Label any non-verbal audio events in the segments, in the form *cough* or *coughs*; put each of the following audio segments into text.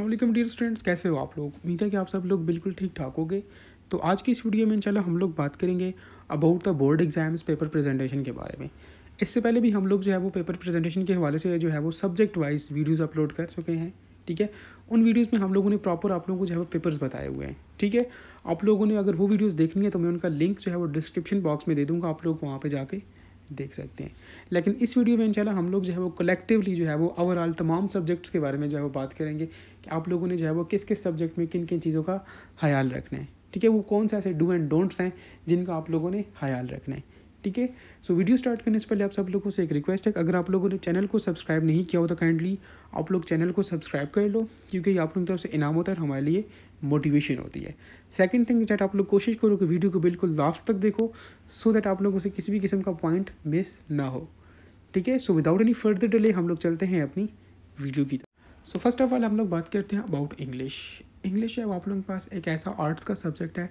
Aslam dear students कैसे हो आप लोग उम्मीद है कि आप सब लोग बिल्कुल ठीक ठाक होंगे तो आज की इस वीडियो में चलो हम लोग बात करेंगे about the board exams paper presentation के बारे में इससे पहले भी हम लोग जो है वो पेपर प्रेजेंटेशन के हवाले से जो है वो सब्जेक्ट वाइज वीडियोज़ अपलोड कर चुके हैं ठीक है उन वीडियोज़ में हम लोगों ने प्रॉपर आप लोगों को जो है वो पेपर्स बताए हुए हैं ठीक है आप लोगों ने अगर वो वीडियोज़ देखनी है तो मैं उनका लिंक जो है वो डिस्क्रिप्शन बॉक्स में दे दूँगा आप लोग वहाँ पर जाके देख सकते हैं लेकिन इस वीडियो में इंशाल्लाह हम लोग जो है वो कलेक्टिवली जो है वो ओवरऑल तमाम सब्जेक्ट्स के बारे में जो है वो बात करेंगे कि आप लोगों ने जो है वो किस किस सब्जेक्ट में किन किन चीज़ों का ख्याल रखना है ठीक है वो कौन से ऐसे डू एंड डोंट्स हैं जिनका आप लोगों ने ख्याल रखना है ठीक है सो वीडियो स्टार्ट करने से पहले आप सब लोगों से एक रिक्वेस्ट है अगर आप लोगों ने चैनल को सब्सक्राइब नहीं किया हो तो काइंडली आप लोग चैनल को सब्सक्राइब कर लो क्योंकि आप लोगों की तरफ से इनाम होता है हमारे लिए मोटिवेशन होती है सेकंड थिंग डैट आप लोग कोशिश करो कि वीडियो को बिल्कुल लास्ट तक देखो सो दैट आप लोगों से किसी भी किस्म का पॉइंट मिस ना हो ठीक है so without any further delay हम लोग चलते हैं अपनी वीडियो की सो फर्स्ट ऑफ ऑल हम लोग बात करते हैं अबाउट इंग्लिश इंग्लिश है आप लोगों के पास एक ऐसा आर्ट्स का सब्जेक्ट है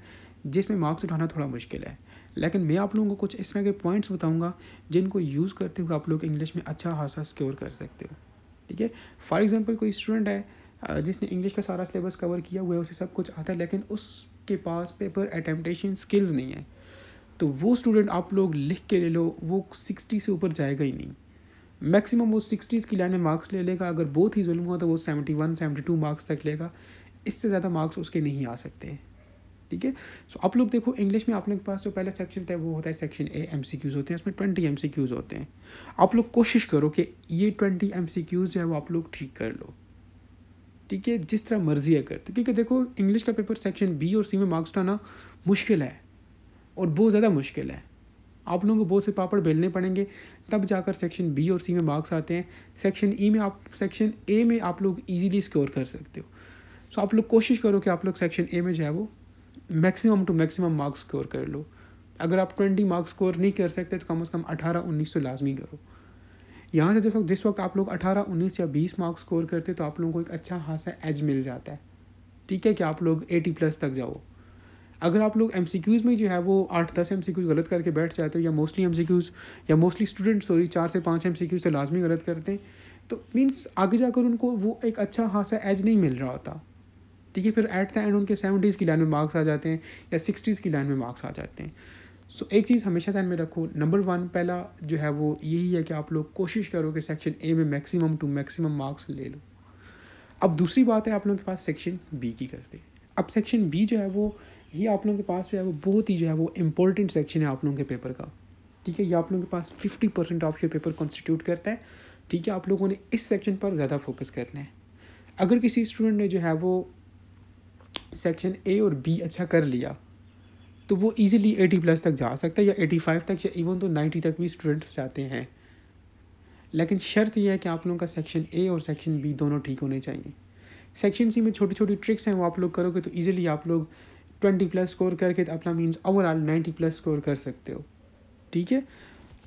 जिसमें मार्क्स उठाना थोड़ा मुश्किल है लेकिन मैं आप लोगों को कुछ इस तरह के पॉइंट्स बताऊंगा जिनको यूज़ करते हुए आप लोग इंग्लिश में अच्छा खासा स्क्योर कर सकते हो ठीक है फॉर एग्ज़ाम्पल कोई स्टूडेंट है जिसने इंग्लिश का सारा सिलेबस कवर किया हुआ है उसे सब कुछ आता है लेकिन उसके पास पेपर अटैम्पटेशन स्किल्स नहीं है तो वो स्टूडेंट आप लोग लिख के ले लो वो सिक्सटी से ऊपर जाएगा ही नहीं मैक्सिमम वो सिक्सटीज़ की लाइन में मार्क्स ले लेगा अगर बहुत ही जुल्म हुआ तो वो seventy one seventy two marks तक लेगा इससे ज़्यादा मार्क्स उसके नहीं आ सकते ठीक है सो आप लोग देखो इंग्लिश में आप लोग के पास जो पहला सेक्शन था वो होता है section A MCQs होते हैं उसमें ट्वेंटी एम सी क्यूज़ होते हैं आप लोग कोशिश करो कि ये ट्वेंटी एम सी क्यूज़ जो है वो आप लोग ठीक कर लो ठीक है जिस तरह मर्जी है करते क्योंकि देखो इंग्लिश का पेपर सेक्शन बी और सी में मार्क्स लाना मुश्किल है और बहुत ज़्यादा मुश्किल है आप लोगों को बहुत से पापड़ बेलने पड़ेंगे तब जाकर सेक्शन बी और सी में मार्क्स आते हैं सेक्शन ई e में आप सेक्शन ए में आप लोग ईजिली स्कोर कर सकते हो सो आप लोग कोशिश करो कि आप लोग सेक्शन ए में जो है वो maximum to maximum marks score कर लो अगर आप ट्वेंटी मार्क्स स्कोर नहीं कर सकते तो कम अज़ कम अठारह उन्नीस तो लाजमी करो यहाँ से जब जिस वक्त आप लोग अठारह उन्नीस या बीस मार्क्स स्कोर करते तो आप लोगों को एक अच्छा खासा एज मिल जाता है ठीक है कि आप लोग एटी प्लस तक जाओ अगर आप लोग एम में जो है वो आठ दस एम गलत करके बैठ जाते हो या मोस्टली एम या मोस्टली स्टूडेंट सॉरी चार से पाँच एम तो लाजमी गलत करते हैं तो मीन्स आगे जाकर उनको वो एक अच्छा खासा एज नहीं मिल रहा होता ठीक है फिर एट द एंड उनके सेवेंटीज़ की लाइन में मार्क्स आ जाते हैं या सिक्सटीज़ की लाइन में मार्क्स आ जाते हैं सो so, एक चीज़ हमेशा ध्यान में रखो नंबर वन पहला जो है वो यही है कि आप लोग कोशिश करो कि सेक्शन ए में मैक्सिमम टू मैक्सिमम मार्क्स ले लो अब दूसरी बात है आप लोगों के पास सेक्शन बी की करते अब सेक्शन बी जो है वो ये आप लोगों के पास जो है वो बहुत ही जो है वो इम्पोर्टेंट सेक्शन है आप लोगों के पेपर का ठीक है ये आप लोगों के पास fifty percent of paper constitute करता है ठीक है आप लोगों ने इस सेक्शन पर ज़्यादा फोकस करना है अगर किसी स्टूडेंट ने जो है वो सेक्शन ए और बी अच्छा कर लिया तो वो ईजिली एटी प्लस तक जा सकता है या एटी फाइव तक या इवन तो नाइन्टी तक भी स्टूडेंट्स जाते हैं लेकिन शर्त यह है कि आप लोगों का सेक्शन ए और सेक्शन बी दोनों ठीक होने चाहिए सेक्शन सी में छोटी छोटी ट्रिक्स हैं वो आप लोग करोगे तो ईजिली आप लोग ट्वेंटी प्लस स्कोर करके तो अपना means overall ninety plus score कर सकते हो ठीक है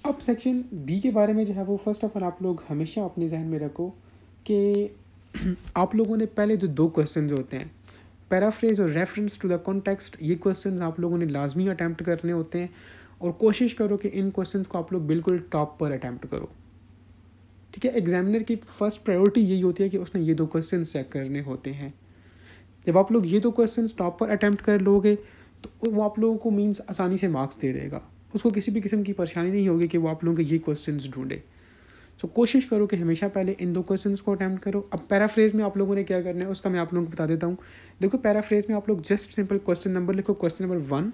अब सेक्शन बी के बारे में जो है वो फर्स्ट ऑफ ऑल आप लोग हमेशा अपने जहन में रखो कि *clears throat* आप लोगों ने पहले जो दो क्वेश्चन होते हैं पैराफ्रेज और रेफरेंस टू द कॉन्टेक्स्ट ये क्वेश्चन आप लोगों ने लाजमी अटैम्प्ट करने होते हैं और कोशिश करो कि इन क्वेश्चन को आप लोग बिल्कुल टॉप पर अटैम्प्ट करो ठीक है एग्जामिनर की फर्स्ट प्रायोरिटी यही होती है कि उसने ये दो क्वेश्चन चेक करने होते हैं जब आप लोग ये दो क्वेश्चन टॉप पर अटैम्प्ट कर लोगे तो वो आप लोगों को मीन्स आसानी से मार्क्स दे देगा उसको किसी भी किस्म की परेशानी नहीं होगी कि वो आप लोगों के ये क्वेश्चन ढूंढे तो कोशिश करो कि हमेशा पहले इन दो क्वेश्चन को अटैम्प्ट करो अब पैराफ्रेज में आप लोगों ने क्या करना है उसका मैं आप लोगों को बता देता हूँ देखो पैराफ्रेज में आप लोग जस्ट सिंपल क्वेश्चन नंबर लिखो क्वेश्चन नंबर वन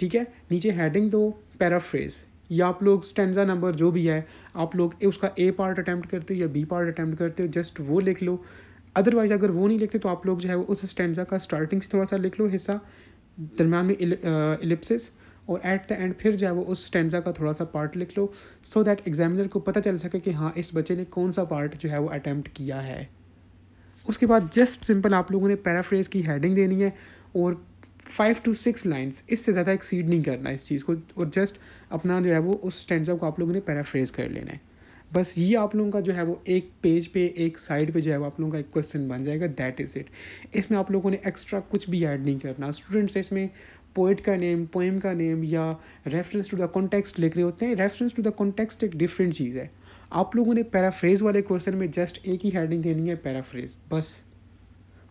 ठीक है नीचे हेडिंग दो पैराफ्रेज या आप लोग स्टेंजा नंबर जो भी है आप लोग उसका ए पार्ट अटैम्प्ट करते हो या बी पार्ट अटैम्प्ट करते हो जस्ट वो लिख लो अदरवाइज़ अगर वो नहीं लिखते तो आप लोग जो है वो उस स्टेंजा का स्टार्टिंग से थोड़ा सा लिख लो हिस्सा दरम्यान में एलिप्सिस और एट द एंड फिर जो है वो उस स्टेंजा का थोड़ा सा पार्ट लिख लो सो दैट एग्जामिनर को पता चल सके कि हाँ इस बच्चे ने कौन सा पार्ट जो है वो अटैम्प्ट किया है उसके बाद जस्ट सिंपल आप लोगों ने पैराफ्रेज की हेडिंग देनी है और फाइव टू सिक्स लाइन्स इससे ज़्यादा एक्सीड नहीं करना इस चीज़ को और जस्ट अपना जो है वो उस स्टैंडा को आप लोगों ने पैराफ्रेज कर लेना है बस ये आप लोगों का जो है वो एक पेज पे एक साइड पे जो है वो आप लोगों का एक क्वेश्चन बन जाएगा दैट इज़ इट इसमें आप लोगों ने एक्स्ट्रा कुछ भी ऐड नहीं करना स्टूडेंट्स इसमें पोइट का नेम पोएम का नेम या रेफरेंस टू द कॉन्टेक्स्ट लिख रहे होते हैं रेफरेंस टू द कॉन्टेक्स्ट एक डिफरेंट चीज़ है आप लोगों ने पैराफ्रेज वाले क्वेश्चन में जस्ट एक ही हेडिंग देनी है पैराफ्रेज बस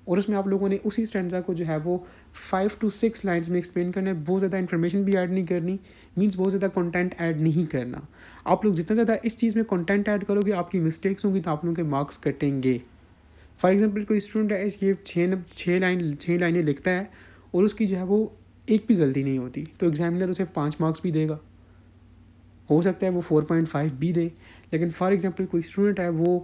और उसमें आप लोगों ने उसी स्टैंडा को जो है वो फाइव टू सिक्स लाइन्स में एक्सप्लेन करना है बहुत ज़्यादा इन्फॉर्मेशन भी ऐड नहीं करनी मीन्स बहुत ज़्यादा कंटेंट ऐड नहीं करना आप लोग जितना ज़्यादा इस चीज़ में कंटेंट ऐड करोगे आपकी मिस्टेक्स होंगी तो आप लोगों के मार्क्स कटेंगे फॉर एग्जाम्पल कोई स्टूडेंट है ये छः छः लाइन छः लाइनें लिखता है और उसकी जो है वो एक भी गलती नहीं होती तो एग्जामिनर उसे पाँच मार्क्स भी देगा हो सकता है वो फोर पॉइंट फाइव भी दे लेकिन फॉर एग्ज़ाम्पल कोई स्टूडेंट है वो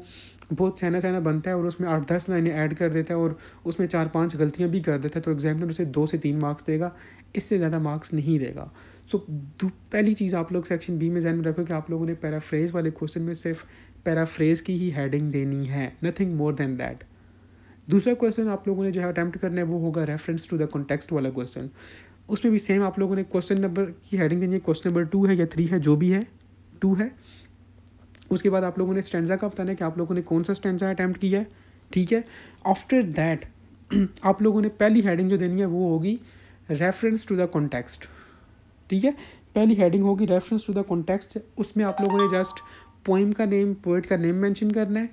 बहुत सहना सहना बनता है और उसमें आठ दस लाइनें ऐड कर देता है और उसमें चार पांच गलतियां भी कर देता है तो एग्जामिनर उसे दो से तीन मार्क्स देगा इससे ज़्यादा मार्क्स नहीं देगा सो so, पहली चीज़ आप लोग सेक्शन बी में जहन में रखो कि आप लोगों ने पैराफ्रेज वाले क्वेश्चन में सिर्फ पैराफ्रेज की ही हेडिंग देनी है नथिंग मोर देन दैट दूसरा क्वेश्चन आप लोगों ने जो है अटैम्प्ट करना है वो होगा रेफरेंस टू द कॉन्टेक्स्ट वाला क्वेश्चन उसमें भी सेम आप लोगों ने क्वेश्चन नंबर की हेडिंग देनी है क्वेश्चन नंबर टू है या थ्री है जो भी है टू है उसके बाद आप लोगों ने स्टैंडा का बताना है कि आप लोगों ने कौन सा स्टैंडा अटैम्प्ट किया है ठीक है आफ्टर दैट *clears throat* आप लोगों ने पहली हेडिंग जो देनी है वो होगी रेफरेंस टू द कॉन्टेक्स्ट ठीक है पहली हेडिंग होगी रेफरेंस टू द कॉन्टेक्स्ट उसमें आप लोगों ने जस्ट पोइम का नेम पोइट का नेम मेंशन करना है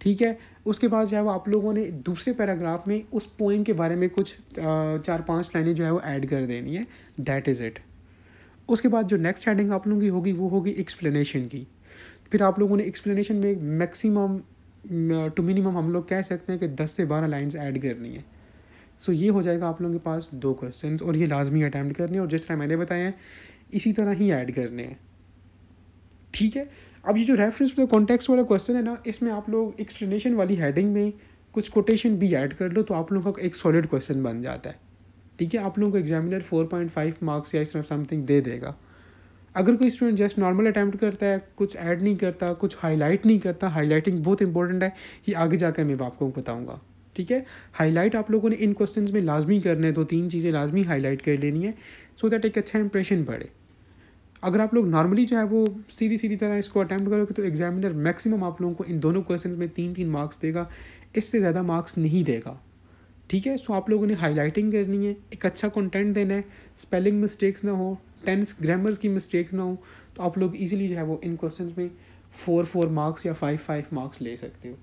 ठीक है उसके बाद जो है वो आप लोगों ने दूसरे पैराग्राफ में उस पोइम के बारे में कुछ चार पांच लाइनें जो है वो ऐड कर देनी है दैट इज़ इट उसके बाद जो नेक्स्ट हेडिंग आप लोगों की होगी वो होगी एक्सप्लेनेशन की फिर आप लोगों ने एक्सप्लेनेशन में मैक्सिमम टू मिनिमम हम लोग कह सकते हैं कि दस से बारह लाइन्स ऐड करनी है सो so, ये हो जाएगा आप लोगों के पास दो क्वेश्चन और ये लाजमी अटैम्प्ट करने और जिस तरह मैंने बताया है इसी तरह ही ऐड करने हैं ठीक है अब ये जो रेफरेंस टू कॉन्टेक्स्ट वाला क्वेश्चन है ना इसमें आप लोग एक्सप्लेनेशन वाली हेडिंग में कुछ कोटेशन भी ऐड कर लो तो आप लोगों का एक सॉलिड क्वेश्चन बन जाता है ठीक है आप लोगों को examiner four point five marks या इस तरह समथिंग दे देगा अगर कोई स्टूडेंट जस्ट नॉर्मल अटैम्प्ट करता है कुछ ऐड नहीं करता कुछ हाईलाइट नहीं करता हाईलाइटिंग बहुत इंपॉर्टेंट है ये आगे जाकर मैं आपको बताऊँगा ठीक है हाईलाइट आप लोगों ने इन क्वेश्चन में लाजमी करने दो तीन चीज़ें लाजमी हाईलाइट कर लेनी है सो दैट एक अच्छा इंप्रेशन पड़े अगर आप लोग नॉर्मली जो है वो सीधी सीधी तरह इसको अटैम्प्ट करोगे तो एग्जामिनर मैक्सिमम आप लोगों को इन दोनों क्वेश्चन में तीन तीन मार्क्स देगा इससे ज़्यादा मार्क्स नहीं देगा ठीक है सो आप लोगों ने हाईलाइटिंग करनी है एक अच्छा कंटेंट देना है स्पेलिंग मिस्टेक्स ना हो टेंस ग्रामर्स की मिस्टेक्स ना हो तो आप लोग इजीली जो है वो इन क्वेश्चन में फोर फोर मार्क्स या फाइव फाइव मार्क्स ले सकते हो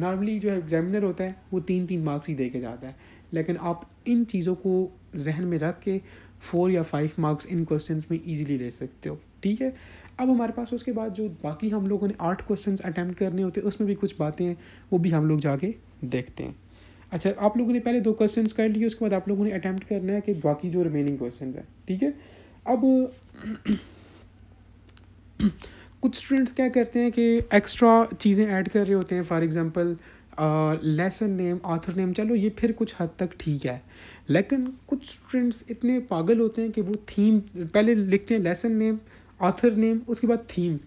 नॉर्मली जो एग्जामिनर होता है वो तीन तीन मार्क्स ही दे के जाता है लेकिन आप इन चीज़ों को जहन में रख के फोर या फाइव मार्क्स इन क्वेश्चन में ईजिली ले सकते हो ठीक है अब हमारे पास उसके बाद जो बाकी हम लोगों ने आठ क्वेश्चन अटैम्प्ट करने होते हैं उसमें भी कुछ बातें हैं वो भी हम लोग जाके देखते हैं अच्छा आप लोगों ने पहले दो क्वेश्चन कर लिए उसके बाद आप लोगों ने अटैम्प्ट करना है कि बाकी जो रिमेनिंग क्वेश्चन है ठीक है अब कुछ स्टूडेंट्स क्या करते हैं कि एक्स्ट्रा चीज़ें ऐड कर रहे होते हैं for example lesson name author name चलो ये फिर कुछ हद तक ठीक है लेकिन कुछ स्टूडेंट्स इतने पागल होते हैं कि वो थीम पहले लिखते हैं लेसन नेम आथर नेम उसके बाद थीम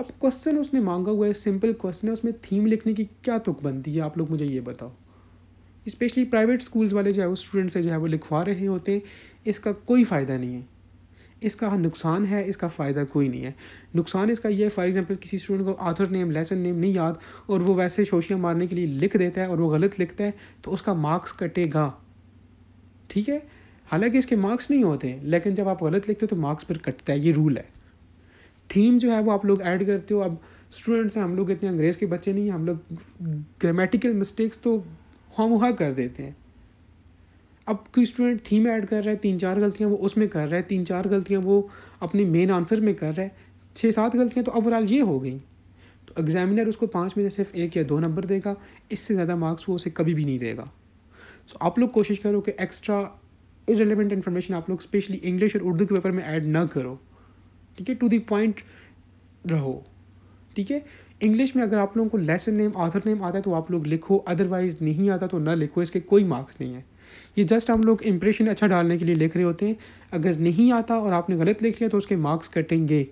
अब क्वेश्चन उसने मांगा हुआ है सिंपल क्वेश्चन है उसमें थीम लिखने की क्या तुक बनती है आप लोग मुझे ये बताओ स्पेशली प्राइवेट स्कूल्स वाले जो है वो स्टूडेंट्स से जो है वो लिखवा रहे होते हैं इसका कोई फ़ायदा नहीं है इसका नुकसान है इसका फ़ायदा कोई नहीं है नुकसान इसका ये फॉर एग्जांपल किसी स्टूडेंट को आथर नेम लेसन नेम नहीं याद और वो वैसे शोशियाँ मारने के लिए लिख देता है और वो गलत लिखता है तो उसका मार्क्स कटेगा ठीक है हालांकि इसके मार्क्स नहीं होते लेकिन जब आप गलत लिखते हो तो मार्क्स पर कटता है ये रूल है थीम जो है वो आप लोग ऐड करते हो अब स्टूडेंट्स हैं हम लोग इतने अंग्रेज़ के बच्चे नहीं हैं हम लोग ग्रामेटिकल मिस्टेक्स तो हम वहाँ कर देते हैं अब कोई स्टूडेंट थीम ऐड कर रहा है तीन चार गलतियाँ वो उसमें कर रहा है तीन चार गलतियाँ वो अपने मेन आंसर में कर रहा है छः सात गलतियाँ तो ओवरऑल ये हो गई तो एग्जामिनर उसको पाँच में से सिर्फ एक या दो नंबर देगा इससे ज़्यादा मार्क्स वो उसे कभी भी नहीं देगा सो so, आप लोग कोशिश करो कि एक्स्ट्रा इरेलीवेंट इन्फॉर्मेशन आप लोग स्पेशली इंग्लिश और उर्दू के पेपर में ऐड ना करो ठीक है टू दी पॉइंट रहो ठीक है इंग्लिश में अगर आप लोगों को लेसन नेम आथर नेम आता है तो आप लोग लिखो अदरवाइज़ नहीं आता तो ना लिखो इसके कोई मार्क्स नहीं है ये जस्ट हम लोग इंप्रेशन अच्छा डालने के लिए लिख रहे होते हैं अगर नहीं आता और आपने गलत लिख लिया तो उसके मार्क्स कटेंगे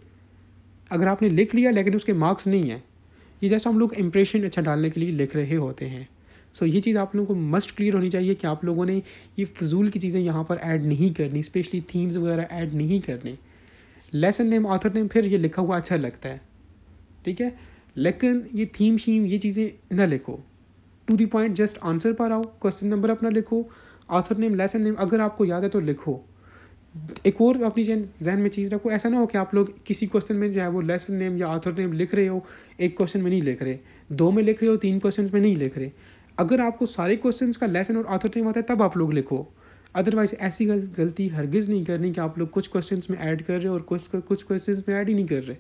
अगर आपने लिख लिया लेकिन उसके मार्क्स नहीं हैं ये जस्ट हम लोग इंप्रेशन अच्छा डालने के लिए लिख रहे होते हैं सो so, ये चीज़ आप लोगों को मस्ट क्लियर होनी चाहिए कि आप लोगों ने ये फजूल की चीज़ें यहाँ पर ऐड नहीं करनी स्पेशली थीम्स वगैरह ऐड नहीं करनी लेसन नेम ऑथर नेम फिर ये लिखा हुआ अच्छा लगता है ठीक है लेकिन ये थीम शीम ये चीज़ें ना लिखो to the point just answer पर आओ क्वेश्चन नंबर अपना लिखो आथर नेम लेसन नेम अगर आपको याद है तो लिखो एक और अपनी जहन में चीज़ रखो ऐसा ना हो कि आप लोग किसी क्वेश्चन में जो है वो लेसन नेम या आथर नेम लिख रहे हो एक क्वेश्चन में नहीं लिख रहे दो में लिख रहे हो तीन क्वेश्चन में नहीं लिख रहे अगर आपको सारे क्वेश्चन का लेसन और आथर नेम आता है तब आप लोग लिखो अदरवाइज ऐसी गलती हरगिज़ नहीं करनी कि आप लोग कुछ क्वेश्चन में ऐड कर रहे हो और कुछ कुछ क्वेश्चन में ऐड ही नहीं कर रहे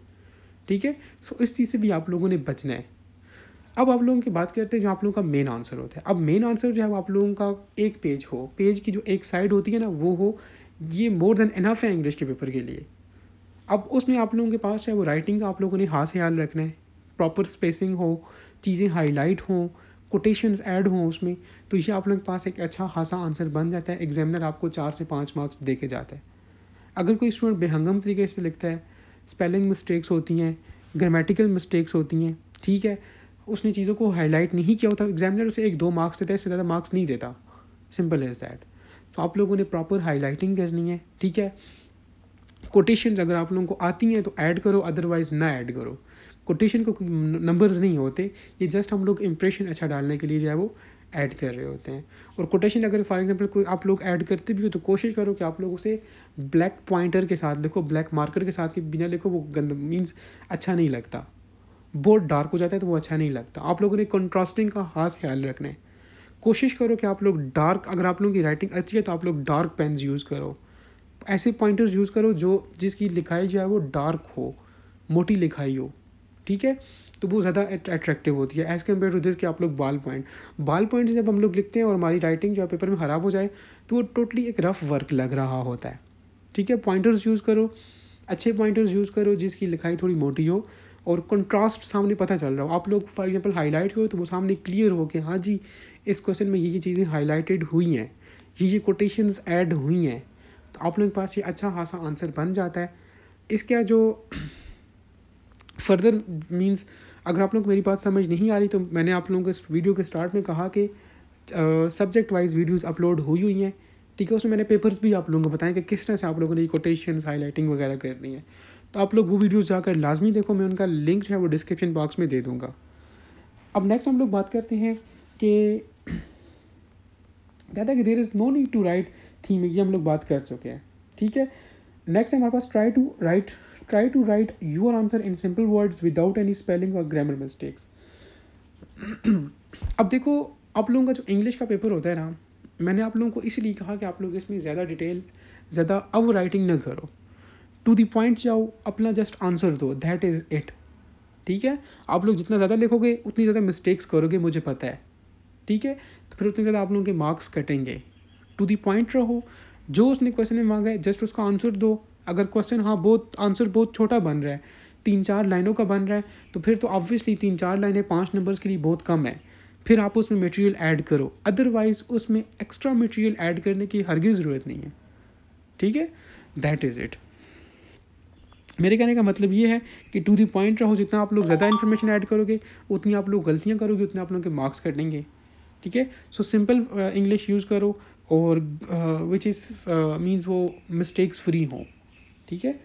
ठीक है सो इस चीज़ से भी आप लोगों ने बचना है अब आप लोगों की बात करते हैं जो आप लोगों का मेन आंसर होता है अब मेन आंसर जो है आप लोगों का एक पेज हो पेज की जो एक साइड होती है ना वो हो ये मोर देन इनफ है इंग्लिश के पेपर के लिए अब उसमें आप लोगों के पास है वो राइटिंग का आप लोगों ने हाथ ख्याल रखना है प्रॉपर स्पेसिंग हो चीज़ें हाईलाइट हों कोटेशंस ऐड हों उसमें तो ये आप लोगों के पास एक अच्छा खासा आंसर बन जाता है एग्जामिनर आपको चार से पाँच मार्क्स दे के जाता है अगर कोई स्टूडेंट बेहंगम तरीके से लिखता है स्पेलिंग मिस्टेक्स होती हैं ग्रामेटिकल मिस्टेक्स होती हैं ठीक है उसने चीज़ों को हाईलाइट नहीं किया होता एग्जामिनर उसे एक दो मार्क्स देता है इससे ज़्यादा मार्क्स नहीं देता सिंपल इज़ दैट तो आप लोगों ने प्रॉपर हाईलाइटिंग करनी है ठीक है कोटेशंस अगर आप लोगों को आती हैं तो ऐड करो अदरवाइज ना ऐड करो कोटेशन को कोई नंबर्स नहीं होते ये जस्ट हम लोग इंप्रेशन अच्छा डालने के लिए जो है वो ऐड कर रहे होते हैं और कोटेशन अगर फॉर एग्जांपल कोई आप लोग ऐड करते भी हो तो कोशिश करो कि आप लोग उसे ब्लैक पॉइंटर के साथ लिखो ब्लैक मार्कर के साथ के बिना लिखो वो गंद मीन्स अच्छा नहीं लगता बहुत डार्क हो जाता है तो वो अच्छा नहीं लगता आप लोगों ने कंट्रास्टिंग का खास ख्याल रखना है कोशिश करो कि आप लोग डार्क अगर आप लोगों की राइटिंग अच्छी है तो आप लोग डार्क पेन्स यूज़ करो ऐसे पॉइंटर्स यूज़ करो जो जिसकी लिखाई जो है वो डार्क हो मोटी लिखाई हो ठीक है तो वो ज़्यादा अट्रैक्टिव होती है एज़ कम्पेयर टू दिस कि आप लोग बाल पॉइंट बाल पॉइंट जब हम लोग लिखते हैं और हमारी राइटिंग जो है पेपर में ख़राब हो जाए तो वो टोटली एक रफ़ वर्क लग रहा होता है ठीक है पॉइंटर्स यूज़ करो अच्छे पॉइंटर्स यूज़ करो जिसकी लिखाई थोड़ी मोटी हो और कंट्रास्ट सामने पता चल रहा हो आप लोग फॉर एग्जांपल हाईलाइट करो तो वो सामने क्लियर हो कि हाँ जी इस क्वेश्चन में ये ये चीज़ें हाईलाइटेड हुई हैं ये ये कोटेशंस ऐड हुई हैं तो आप लोगों के पास ये अच्छा खासा आंसर बन जाता है इसका जो फर्दर मीन्स अगर आप लोग मेरी बात समझ नहीं आ रही तो मैंने आप लोगों इस वीडियो के स्टार्ट में कहा कि सब्जेक्ट वाइज वीडियोस अपलोड हुई हुई हैं ठीक है उसमें मैंने पेपर्स भी आप लोगों को बताएं कि किस तरह से आप लोगों ने ये कोटेशन हाईलाइटिंग वगैरह करनी है तो आप लोग वो वीडियोज़ जाकर लाजमी देखो मैं उनका लिंक जो है वो डिस्क्रिप्शन बॉक्स में दे दूँगा अब नेक्स्ट हम लोग बात करते हैं कि कहता है कि there is no need to write theme ये हम लोग बात कर चुके हैं ठीक है नेक्स्ट हमारे पास try to write try to write your answer in simple words without any spelling और ग्रामर मिस्टेक्स अब देखो आप लोगों का जो इंग्लिश का पेपर होता है ना मैंने आप लोगों को इसलिए कहा कि आप लोग इसमें ज़्यादा डिटेल ज़्यादा अब राइटिंग ना करो टू दी पॉइंट जाओ अपना जस्ट आंसर दो दैट इज़ इट ठीक है आप लोग जितना ज़्यादा लिखोगे उतनी ज़्यादा मिस्टेक्स करोगे मुझे पता है ठीक है तो फिर उतने ज़्यादा आप लोगों के मार्क्स कटेंगे टू दी पॉइंट रहो जो उसने क्वेश्चन में मांगा है जस्ट उसका आंसर दो अगर क्वेश्चन हाँ बहुत आंसर बहुत छोटा बन रहा है तीन चार लाइनों का बन रहा है तो फिर तो ऑब्वियसली तीन चार लाइनें पाँच नंबर्स के लिए बहुत कम है फिर आप उसमें मटेरियल ऐड करो अदरवाइज उसमें एक्स्ट्रा मटेरियल ऐड करने की हरगी ज़रूरत नहीं है ठीक है दैट इज़ इट मेरे कहने का मतलब ये है कि टू दी पॉइंट रहो जितना आप लोग ज़्यादा इन्फॉर्मेशन ऐड करोगे उतनी आप लोग गलतियाँ करोगे उतने आप लोगों के मार्क्स कटेंगे ठीक है सो सिंपल इंग्लिश यूज़ करो और विच इज़ मीन्स वो मिस्टेक्स फ्री हों ठीक है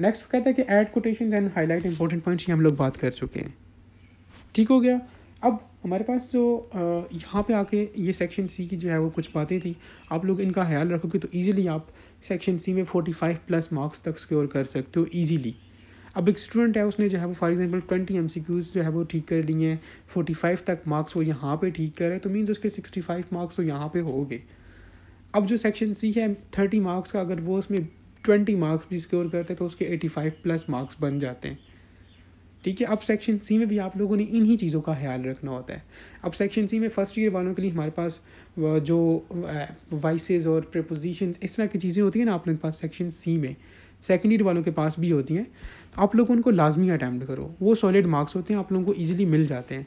नेक्स्ट कहता है कि add quotation and highlight important points ये हम लोग बात कर चुके हैं ठीक हो गया अब हमारे पास जो यहाँ पे आके ये सेक्शन सी की जो है वो कुछ बातें थी आप लोग इनका ख्याल रखोगे तो ईज़िली आप सेक्शन सी में 45 प्लस मार्क्स तक स्क्योर कर सकते हो ईज़िली अब एक स्टूडेंट है उसने जो है वो फॉर एग्जांपल 20 एम जो है वो ठीक कर लिए हैं 45 तक मार्क्स वो यहाँ पे ठीक करे तो मीन्स उसके 65 मार्क्स तो यहाँ पे हो गए अब जो सेक्शन सी है थर्टी मार्क्स का अगर वो उसमें ट्वेंटी मार्क्स भी स्कोर करते तो उसके फाइव प्लस मार्क्स बन जाते हैं ठीक है अब सेक्शन सी में भी आप लोगों ने इन्हीं चीज़ों का ख्याल रखना होता है अब सेक्शन सी में फ़र्स्ट ईयर वालों के लिए हमारे पास जो वाइसेज और प्रपोजिशन इस तरह की चीज़ें होती हैं ना आप लोगों के पास सेक्शन सी में सेकेंड ईयर वालों के पास भी होती हैं तो आप लोग उनको लाजमी अटैम्प्ट करो वो सॉलिड मार्क्स होते हैं आप लोगों को ईजिली मिल जाते हैं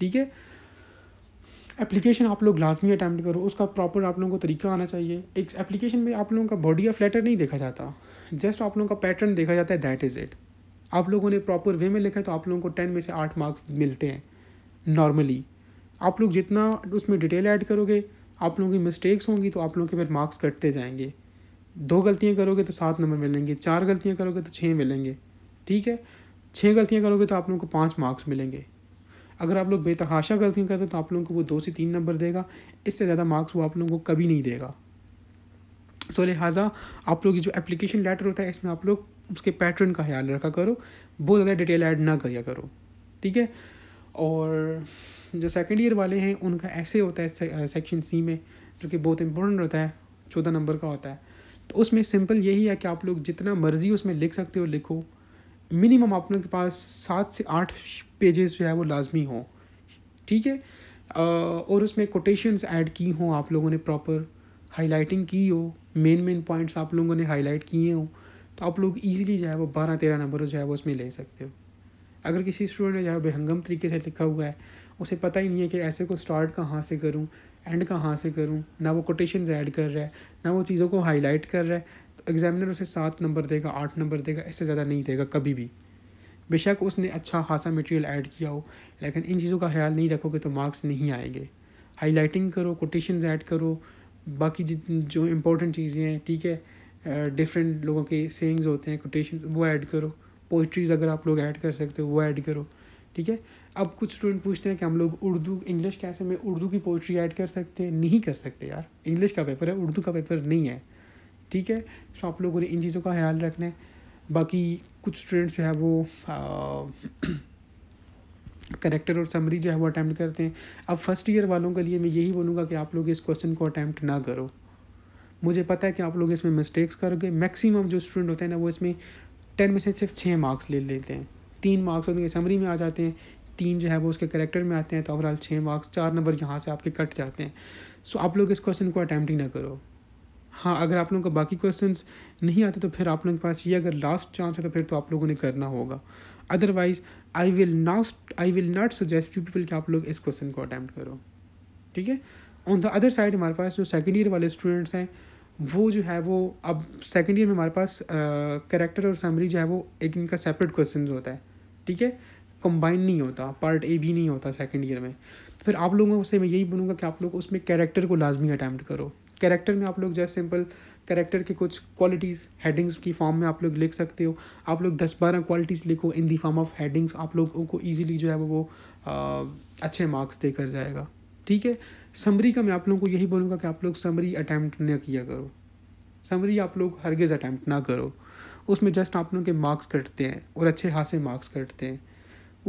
ठीक है एप्लीकेशन आप लोग लाजमी अटैम्प्ट करो उसका प्रॉपर आप लोगों को तरीका आना चाहिए एक एप्लीकेशन में आप लोगों का बॉडी ऑफ लेटर नहीं देखा जाता जस्ट आप लोगों का पैटर्न देखा जाता है दैट इज़ इट आप लोगों ने प्रॉपर वे में लिखा है तो आप लोगों को टेन में से आठ मार्क्स मिलते हैं नॉर्मली आप लोग जितना उसमें डिटेल ऐड करोगे आप लोगों की मिस्टेक्स होंगी तो आप लोगों के फिर मार्क्स कटते जाएंगे दो गलतियाँ करोगे तो सात नंबर मिलेंगे चार गलतियाँ करोगे तो छः मिलेंगे ठीक है छः गलतियाँ करोगे तो आप लोगों को पाँच मार्क्स मिलेंगे अगर आप लोग बेतहाशा गलतियाँ करते तो आप लोगों को वो दो से तीन नंबर देगा इससे ज़्यादा मार्क्स वो आप लोगों को कभी नहीं देगा सो so, लिहाजा आप लोग जो एप्लीकेशन लेटर होता है इसमें आप लोग उसके पैटर्न का ख्याल रखा करो बहुत ज़्यादा डिटेल ऐड ना किया करो ठीक है और जो सेकेंड ईयर वाले हैं उनका ऐसे होता है सेक्शन सी में जो कि बहुत इंपॉर्टेंट होता है चौदह नंबर का होता है तो उसमें सिंपल यही है कि आप लोग जितना मर्ज़ी उसमें लिख सकते हो लिखो मिनिमम आप लोग के पास सात से आठ पेजेस जो है वो लाजमी हो ठीक है और उसमें कोटेशंस ऐड की हों आप लोगों ने प्रॉपर हाईलाइटिंग की हो मेन मेन पॉइंट्स आप लोगों ने हाईलाइट किए हों तो आप लोग ईजिली जो है वो बारह तेरह नंबर जो है वो उसमें ले सकते हो अगर किसी स्टूडेंट ने जो है बेहंगम तरीके से लिखा हुआ है उसे पता ही नहीं है कि ऐसे को स्टार्ट कहाँ से करूँ एंड कहाँ से करूँ ना वो कोटेशन ऐड कर रहा है ना वो चीज़ों को हाईलाइट कर रहा है तो एग्ज़ामिनर उसे सात नंबर देगा आठ नंबर देगा इससे ज़्यादा नहीं देगा कभी भी बेशक उसने अच्छा खासा मटेरियल ऐड किया हो लेकिन इन चीज़ों का ख्याल नहीं रखोगे तो मार्क्स नहीं आएंगे हाईलाइटिंग करो कोटेशन ऐड करो बाकी जो इंपॉर्टेंट चीज़ें हैं ठीक है डिफरेंट लोगों के सेंग्स होते हैं कोटेशन वो ऐड करो पोइट्रीज़ अगर आप लोग ऐड कर सकते हो वो ऐड करो ठीक है अब कुछ स्टूडेंट पूछते हैं कि हम लोग उर्दू इंग्लिश कैसे में उर्दू की पोइट्री ऐड कर सकते हैं नहीं कर सकते यार इंग्लिश का पेपर है उर्दू का पेपर नहीं है ठीक है तो आप लोगों ने इन चीज़ों का ख्याल रखना है बाकी कुछ स्टूडेंट्स जो है वो करेक्टर और समरी जो है वो अटैम्प्ट करते हैं अब फर्स्ट ईयर वालों के लिए मैं यही बोलूँगा कि आप लोग इस क्वेश्चन को अटैम्प्ट ना करो मुझे पता है कि आप लोग इसमें मिस्टेक्स करोगे मैक्सिमम जो स्टूडेंट होते हैं ना वो इसमें टेन में से सिर्फ छः मार्क्स ले लेते हैं तीन मार्क्स उनके समरी में आ जाते हैं तीन जो है वो उसके करेक्टर में आते हैं तो ओवरऑल छः मार्क्स चार नंबर यहाँ से आपके कट जाते हैं सो आप लोग इस क्वेश्चन को अटैम्प्ट ही ना करो हाँ अगर आप लोगों को बाकी क्वेश्चंस नहीं आते तो फिर आप लोगों के पास ये अगर लास्ट चांस है तो फिर तो आप लोगों ने करना होगा otherwise I will not I will not suggest you people कि आप लोग इस क्वेश्चन को अटैम्प्ट करो ठीक है ऑन द अदर साइड हमारे पास जो सेकेंड ईयर वाले स्टूडेंट्स हैं वो जो है वो अब सेकेंड ईयर में हमारे पास करेक्टर और समरी जो है वो एक इनका सेपरेट क्वेश्चन होता है ठीक है कंबाइन नहीं होता पार्ट ए भी नहीं होता सेकेंड ईयर में फिर आप लोगों से मैं यही बोलूँगा कि आप लोग उसमें कैरेक्टर को लाजमी अटैम्प्ट करो कैरेक्टर में आप लोग जस्ट सिंपल कैरेक्टर के कुछ क्वालिटीज़ हेडिंग्स की फॉर्म में आप लोग लिख सकते हो आप लोग दस बारह क्वालिटीज़ लिखो in the form of headings आप लोगों को ईजिली जो है वो आ, अच्छे मार्क्स देकर जाएगा ठीक है समरी का मैं आप लोगों को यही बोलूँगा कि आप लोग समरी अटैम्प्ट न किया करो समरी आप लोग हरगेज अटैम्प्ट ना करो उसमें जस्ट आप लोगों के मार्क्स कटते हैं और अच्छे खासे मार्क्स कटते हैं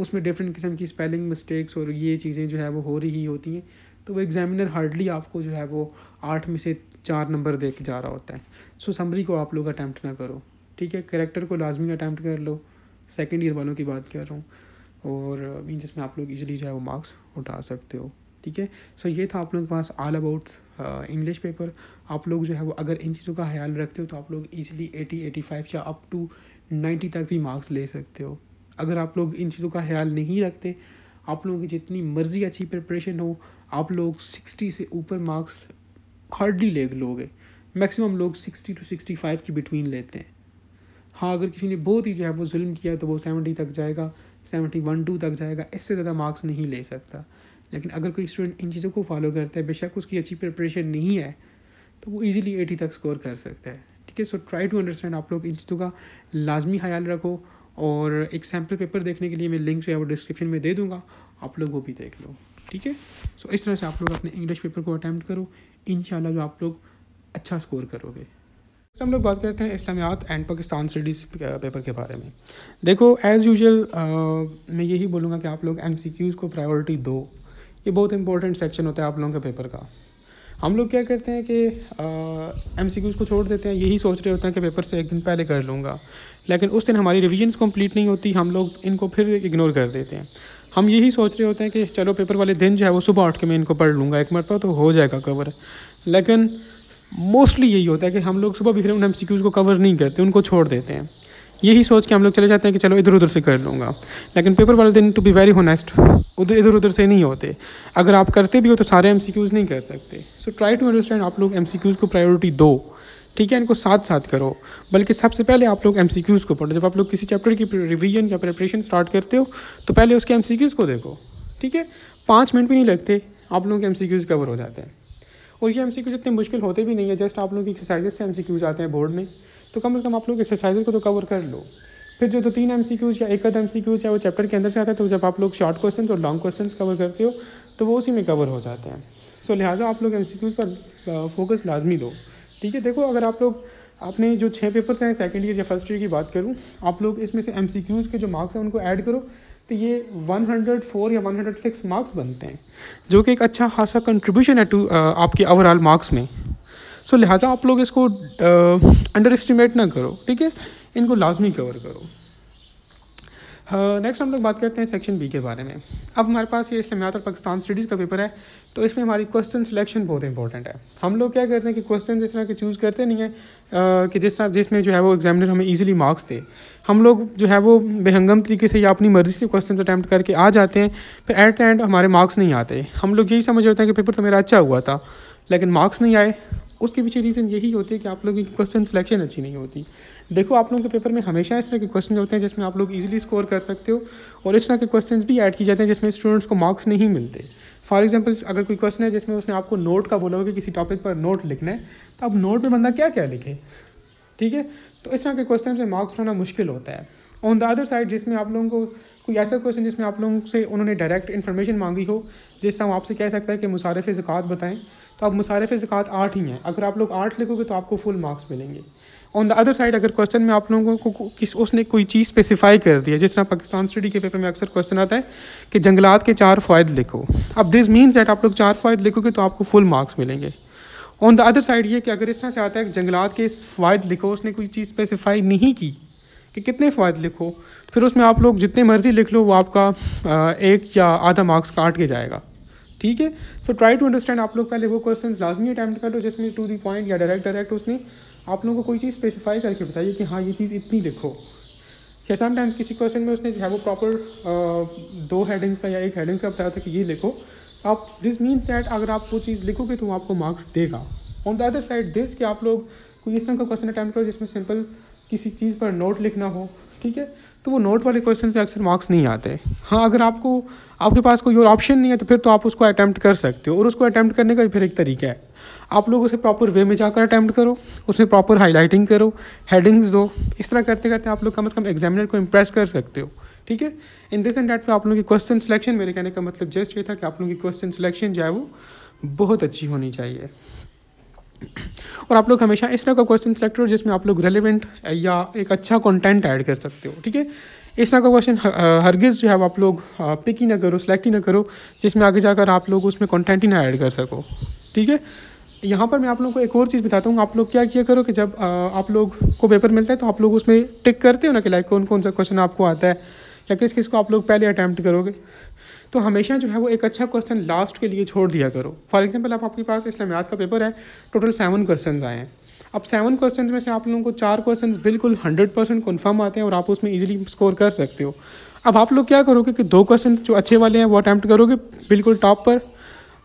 उसमें डिफरेंट किस्म की स्पेलिंग मिस्टेक्स और ये चीज़ें जो है वो हो रही होती हैं तो वो एग्ज़ामिनर हार्डली आपको जो है वो आठ में से चार नंबर दे के जा रहा होता है सो so, समरी को आप लोग अटैम्प्ट ना करो ठीक है करेक्टर को लाजमी अटैम्प्ट कर लो सेकेंड ईयर वालों की बात कर रहा हूँ और मीन uh, जिसमें आप लोग इजीली जो है वो मार्क्स उठा सकते हो ठीक है सो ये था आप लोगों के पास ऑल अबाउट इंग्लिश पेपर आप लोग जो है वो अगर इन चीज़ों का ख्याल रखते हो तो आप लोग ईजिली एटी एटी फाइव या अप टू नाइन्टी तक भी मार्क्स ले सकते हो अगर आप लोग इन चीज़ों का ख्याल नहीं रखते आप लोगों की जितनी मर्ज़ी अच्छी प्रिपरेशन हो आप लोग सिक्सटी से ऊपर मार्क्स हार्डली ले लोगे मैक्सिमम लोग सिक्सटी टू सिक्सटी फाइव की बिटवीन लेते हैं हाँ अगर किसी ने बहुत ही जो है वो जुल्म किया तो वो सेवेंटी तक जाएगा सेवेंटी वन टू तक जाएगा इससे ज़्यादा मार्क्स नहीं ले सकता लेकिन अगर कोई स्टूडेंट इन चीज़ों को फॉलो करता है बेशक उसकी अच्छी प्रिपरेशन नहीं है तो वो ईज़िली एटी तक स्कोर कर सकता है ठीक है सो ट्राई टू अंडरस्टैंड आप लोग इन चीज़ों का लाजमी ख्याल रखो और एक सैम्पल पेपर देखने के लिए मैं लिंक जो है वो डिस्क्रिप्शन में दे दूँगा आप लोग वो भी देख लो ठीक है सो इस तरह से आप लोग अपने इंग्लिश पेपर को अटैम्प्ट करो इन जो आप लोग अच्छा स्कोर करोगे हम लोग बात करते हैं Islamiyat and Pakistan studies paper के बारे में देखो एज़ यूजल मैं यही बोलूँगा कि आप लोग एम को प्रायोरिटी दो ये बहुत इंपॉर्टेंट सेक्शन होता है आप लोगों के पेपर का हम लोग क्या करते हैं कि एम सी को छोड़ देते हैं यही सोच रहे होते हैं कि पेपर से एक दिन पहले कर लूँगा लेकिन उस दिन हमारी रिविजन्स कम्प्लीट नहीं होती हम लोग इनको फिर इग्नोर कर देते हैं हम यही सोच रहे होते हैं कि चलो पेपर वाले दिन जो है वो सुबह उठ के मैं इनको पढ़ लूँगा एक मरतबा तो हो जाएगा कवर लेकिन मोस्टली यही होता है कि हम लोग सुबह भी फिर उन एम को कवर नहीं करते उनको छोड़ देते हैं यही सोच के हम लोग चले जाते हैं कि चलो इधर उधर से कर लूँगा लेकिन पेपर वाले दिन टू बी वेरी होनेस्ट उधर इधर उधर से नहीं होते अगर आप करते भी हो तो सारे एम नहीं कर सकते सो ट्राई टू अंडरस्टैंड आप लोग एम को प्रायोरिटी दो ठीक है इनको साथ साथ करो बल्कि सबसे पहले आप लोग एम को पढ़ो जब आप लोग किसी चैप्टर की रिवीजन या प्रिपरेशन स्टार्ट करते हो तो पहले उसके एम को देखो ठीक है पाँच मिनट भी नहीं लगते आप लोगों के एम कवर हो जाते हैं और ये एम इतने मुश्किल होते भी नहीं है जस्ट आप लोग एक्सरसाइजेज से एम आते हैं बोर्ड में तो कम अज़ कम आप लोग एक्सरसाइजेज को तो कवर कर लो फिर जो दो तीन एम या एक आध एम है वो चैप्टर के अंदर से आता है तो जब आप लोग शॉर्ट क्वेश्चन और लॉन्ग क्वेश्चन कवर करते हो तो वो उसी में कवर हो जाते हैं सो so, लिहाजा आप लोग एम पर फोकस लाजमी दो ठीक है देखो अगर आप लोग आपने जो छः पेपर्स हैं सेकेंड ईयर या फर्स्ट ईयर की बात करूँ आप लोग इसमें से एम के जो मार्क्स हैं उनको ऐड करो तो ये 104 या 106 मार्क्स बनते हैं जो कि एक अच्छा खासा कंट्रीब्यूशन है टू आपके ओवरऑल मार्क्स में सो so, लिहाजा आप लोग इसको अंडर एस्टिमेट ना करो ठीक है इनको लाजमी कवर करो नेक्स्ट हाँ, हम लोग बात करते हैं सेक्शन बी के बारे में अब हमारे पास ये इस्लामियात और पाकिस्तान स्टडीज़ का पेपर है तो इसमें हमारी क्वेश्चन सिलेक्शन बहुत इंपॉर्टेंट है हम लोग क्या करते हैं कि क्वेश्चन इस तरह के चूज़ करते नहीं हैं कि जिस तरह जिसमें जो है वो एग्जामिनर हमें ईजिली मार्क्स दे हम लोग जो है वो बेहंगम तरीके से या अपनी मर्ज़ी से क्वेश्चन अटैम्प्ट करके आ जाते हैं फिर एट द एंड हमारे मार्क्स नहीं आते हम लोग यही समझ होते हैं कि पेपर तो मेरा अच्छा हुआ था लेकिन मार्क्स नहीं आए उसके पीछे रीज़न यही होती है कि आप लोगों की क्वेश्चन सिलेक्शन अच्छी नहीं होती देखो आप लोगों के पेपर में हमेशा इस तरह के क्वेश्चन होते हैं जिसमें आप लोग इजीली स्कोर कर सकते हो और इस तरह के क्वेश्चन भी ऐड किए जाते हैं जिसमें स्टूडेंट्स को मार्क्स नहीं मिलते फॉर एग्जाम्पल अगर कोई क्वेश्चन है जिसमें उसने आपको नोट का बोला होगा कि किसी टॉपिक पर नोट लिखना है तो अब नोट में बंदा क्या क्या लिखे ठीक है तो इस तरह के क्वेश्चन से मार्क्स होना मुश्किल होता है ऑन द अदर साइड जिसमें आप लोगों को कोई ऐसा क्वेश्चन जिसमें आप लोगों से उन्होंने डायरेक्ट इन्फॉर्मेशन मांगी हो जिस तरह आपसे कह सकता है कि मुसारफ़ ज़क़ात बताएं तो आप मुसारफ़ ज़क़ात आठ ही हैं अगर आप लोग आठ लिखोगे तो आपको फुल मार्क्स मिलेंगे ऑन द अदर साइड अगर क्वेश्चन में आप लोगों को किस उसने कोई चीज़ स्पेसिफाई कर दिया जिस तरह पाकिस्तान स्टडी के पेपर में अक्सर क्वेश्चन आता है कि जंगलात के चार फ़ायद लिखो अब दिस मीन्स दैट आप लोग चार फ़ायद लिखोगे तो आपको फुल मार्क्स मिलेंगे ऑन द अदर साइड ये कि अगर इस तरह से आता है कि जंगलात के फ़ायद लिखो उसने कोई चीज़ स्पेसिफाई नहीं की कि कितने फ़ायद लिखो फिर उसमें आप लोग जितने मर्ज़ी लिख लो वो आपका एक या आधा मार्क्स काट के जाएगा ठीक है सो ट्राई टू अंडरस्टैंड आप लोग पहले वो क्वेश्चन लाजमी अटैम्प्ट कर लो जिसमें टू दी पॉइंट या डायरेक्ट डायरेक्ट उसने आप लोगों को कोई चीज़ स्पेसिफाई करके बताइए कि हाँ ये चीज़ इतनी लिखो या समटाइम्स किसी क्वेश्चन में उसने है वो प्रॉपर दो हेडिंग्स का या एक हेडिंग्स का बताया था कि ये लिखो आप दिस मीन्स डैट अगर आप वो चीज़ लिखोगे तो वो आपको मार्क्स देगा on the other side this कि आप लोग कोई इस तरह का क्वेश्चन अटैम्प्ट करो जिसमें सिंपल किसी चीज़ पर नोट लिखना हो ठीक है तो वो नोट वाले क्वेश्चन पे अक्सर मार्क्स नहीं आते हाँ अगर आपको आपके पास कोई और ऑप्शन नहीं है तो फिर तो आप उसको अटैम्प्ट कर सकते हो और उसको अटैम्प्ट करने का फिर एक तरीका है आप लोग उसे प्रॉपर वे में जाकर अटैम्प्ट करो उसमें प्रॉपर हाईलाइटिंग करो हेडिंग्स दो इस तरह करते करते आप लोग कम अज़ कम एग्जामिनर को इम्प्रेस कर सकते हो ठीक है इन दिस एंड डेट पर आप लोगों की क्वेश्चन सिलेक्शन मेरे कहने का मतलब जस्ट ये था कि आप लोगों की क्वेश्चन सिलेक्शन जो है वो बहुत अच्छी होनी चाहिए और आप लोग हमेशा इस तरह का क्वेश्चन सिलेक्ट करो जिसमें आप लोग रेलिवेंट या एक अच्छा कंटेंट ऐड कर सकते हो ठीक है इस तरह का क्वेश्चन हरगिज़ जो है आप लोग पिक ही ना करो सेलेक्ट ही ना करो जिसमें आगे जाकर आप लोग उसमें कंटेंट ही ना ऐड कर सको ठीक है यहाँ पर मैं आप लोगों को एक और चीज़ बताता हूँ आप लोग क्या किया करो कि जब आप लोग को पेपर मिलता है तो आप लोग उसमें टिक करते हो ना कि लाइक कौन कौन सा क्वेश्चन आपको आता है या किस किस को आप लोग पहले अटैम्प्ट करोगे तो हमेशा जो है वो एक अच्छा क्वेश्चन लास्ट के लिए छोड़ दिया करो फॉर एग्जाम्पल आप आपके पास इस्लामियात का पेपर है टोटल सेवन क्वेश्चन आए हैं अब सेवन क्वेश्चन में से आप लोगों को चार क्वेश्चन बिल्कुल हंड्रेड परसेंट कन्फर्म आते हैं और आप उसमें ईजिली स्कोर कर सकते हो अब आप लोग क्या करोगे कि दो क्वेश्चन जो अच्छे वाले हैं वो अटैम्प्ट करोगे बिल्कुल टॉप पर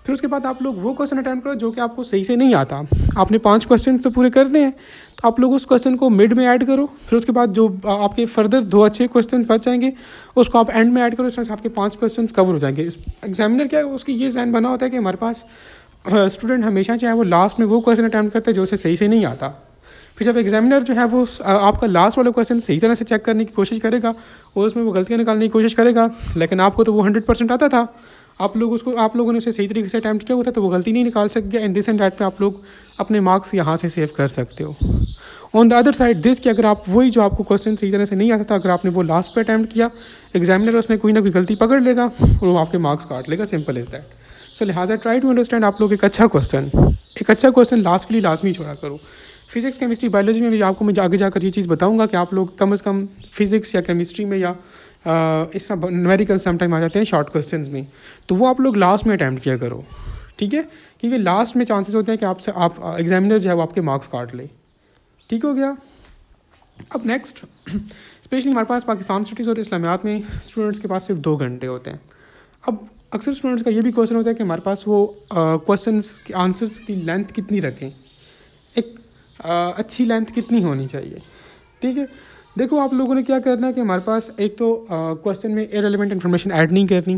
फिर उसके बाद आप लोग वो क्वेश्चन अटैम्प्ट करो जो कि आपको सही से नहीं आता आपने पांच क्वेश्चन तो पूरे करने हैं तो आप लोग उस क्वेश्चन को मिड में ऐड करो फिर उसके बाद जो आपके फर्दर दो अच्छे क्वेश्चन बच जाएंगे उसको आप एंड में ऐड करो इस तरह से आपके पाँच क्वेश्चन कवर हो जाएंगे एग्जामिनर क्या है उसकी ये जहन बना होता है कि हमारे पास स्टूडेंट uh, हमेशा जो है वो लास्ट में वो क्वेश्चन अटैम्प्ट करता है जो उसे सही से नहीं आता फिर जब एग्जामिनर जो है वो uh, आपका लास्ट वाला क्वेश्चन सही तरह से चेक करने की कोशिश करेगा और उसमें वो गलतियाँ निकालने की कोशिश करेगा लेकिन आपको तो वो हंड्रेड परसेंट आता था आप लोग उसको आप लोगों ने उसे सही तरीके से अटैम्प्ट किया होता तो वो गलती नहीं निकाल सक गया एंड दिस एंड डैट में आप लोग अपने मार्क्स यहाँ से सेव कर सकते हो on the other side this कि अगर आप वही जो आपको क्वेश्चन सही तरह से नहीं आता था अगर आपने वो लास्ट पे अटैम्प्ट किया एग्जामिनर उसमें कोई ना कोई गलती पकड़ लेगा और वो आपके मार्क्स काट लेगा सिंपल इज दैट सो लिहाजा ट्राई टू अंडरस्टैंड आप लोग एक अच्छा क्वेश्चन एक अच्छा क्वेश्चन लास्ट के लिए लाजमी छोड़ा करो फिज़िक्स केमिस्ट्री बायोलॉजी में भी आपको मैं आगे जाकर ये चीज़ बताऊंगा कि आप लोग कम अज़ कम फिज़िक्स या केमिस्ट्री में या इस तरह न्यूमेरिकल समटाइम आ जाते हैं शॉर्ट क्वेश्चन में तो वो आप लोग लास्ट में अटैम्प्ट किया करो ठीक है क्योंकि लास्ट में चांसेस होते हैं कि आपसे आप एग्जामिनर जो है वो आपके मार्क्स काट ले ठीक हो गया अब नेक्स्ट स्पेशली *clears throat* हमारे पास पाकिस्तान स्टडीज़ और इस्लामियात में स्टूडेंट्स के पास सिर्फ दो घंटे होते हैं अब अक्सर स्टूडेंट्स का ये भी क्वेश्चन होता है कि हमारे पास वो क्वेश्चन के आंसर्स की लेंथ कितनी रखें एक आ, अच्छी लेंथ कितनी होनी चाहिए ठीक है देखो आप लोगों ने क्या करना है कि हमारे पास एक तो क्वेश्चन में इरेलीवेंट इन्फॉर्मेशन ऐड नहीं करनी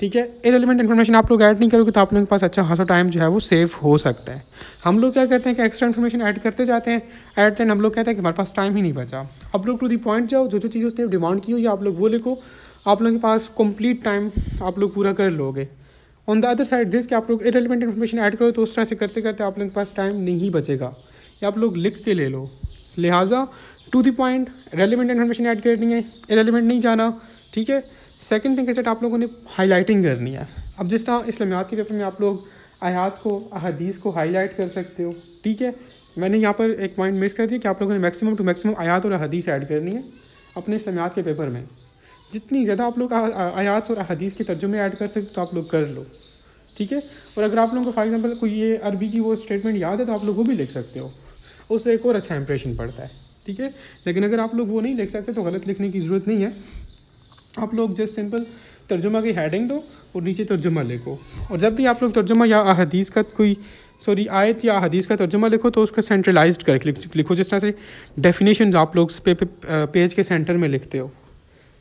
ठीक है इरेलीवेंट इन्फॉर्मेशन आप लोग ऐड नहीं करोगे तो आप लोगों के पास अच्छा खासा टाइम जो है वो सेव हो सकता है हम लोग क्या करते हैं कि एक्स्ट्रा इन्फॉर्मेशन ऐड करते जाते हैं ऐड देन हम लोग कहते हैं कि हमारे पास टाइम ही नहीं बचा आप लोग टू दी पॉइंट जाओ जो जो चीज़ उसने डिमांड की हुई आप लोग वो लिखो आप लोगों के पास कंप्लीट टाइम आप लोग पूरा कर लोगे on the other side this कि आप लोग इरेलीवेंट इन्फॉर्मेशन ऐड करो तो उस तरह से करते करते आप लोगों के पास टाइम नहीं बचेगा या आप लोग लिख के ले लो लिहाजा to the point relevant information add करनी है इरेलीवेंट नहीं जाना ठीक है सेकेंड थिंग सेट आप लोगों ने हाईलाइटिंग करनी है अब जिस तरह इस्लामियात के पेपर में आप लोग आयात को अहदीस को हाईलाइट कर सकते हो ठीक है मैंने यहाँ पर एक पॉइंट मिस कर दिया कि आप लोगों ने मैक्सिमम टू मैक्सिमम आयात और अहदीस ऐड करनी है अपने इस्लामियात के पेपर में जितनी ज़्यादा आप लोग आयात और अदीस के तर्जुमे ऐड कर सकते तो आप लोग कर लो ठीक है और अगर आप लोगों को फॉर एग्जाम्पल कोई ये अरबी की वो स्टेटमेंट याद है तो आप लोग वो भी लिख सकते हो उससे एक और अच्छा इंप्रेशन पड़ता है ठीक है लेकिन अगर आप लोग वो नहीं लिख सकते तो गलत लिखने की ज़रूरत नहीं है आप लोग जस्ट सिंपल तर्जुमा की हेडिंग दो और नीचे तर्जुमा लिखो और जब भी आप लोग तर्जुमा या अदीस का कोई सॉरी आयत या हदीस का तर्जुमा लिखो तो उसका सेंट्रलाइज्ड करके लिखो जिस तरह से डेफिनेशन आप लोग पे, पे, पेज के सेंटर में लिखते हो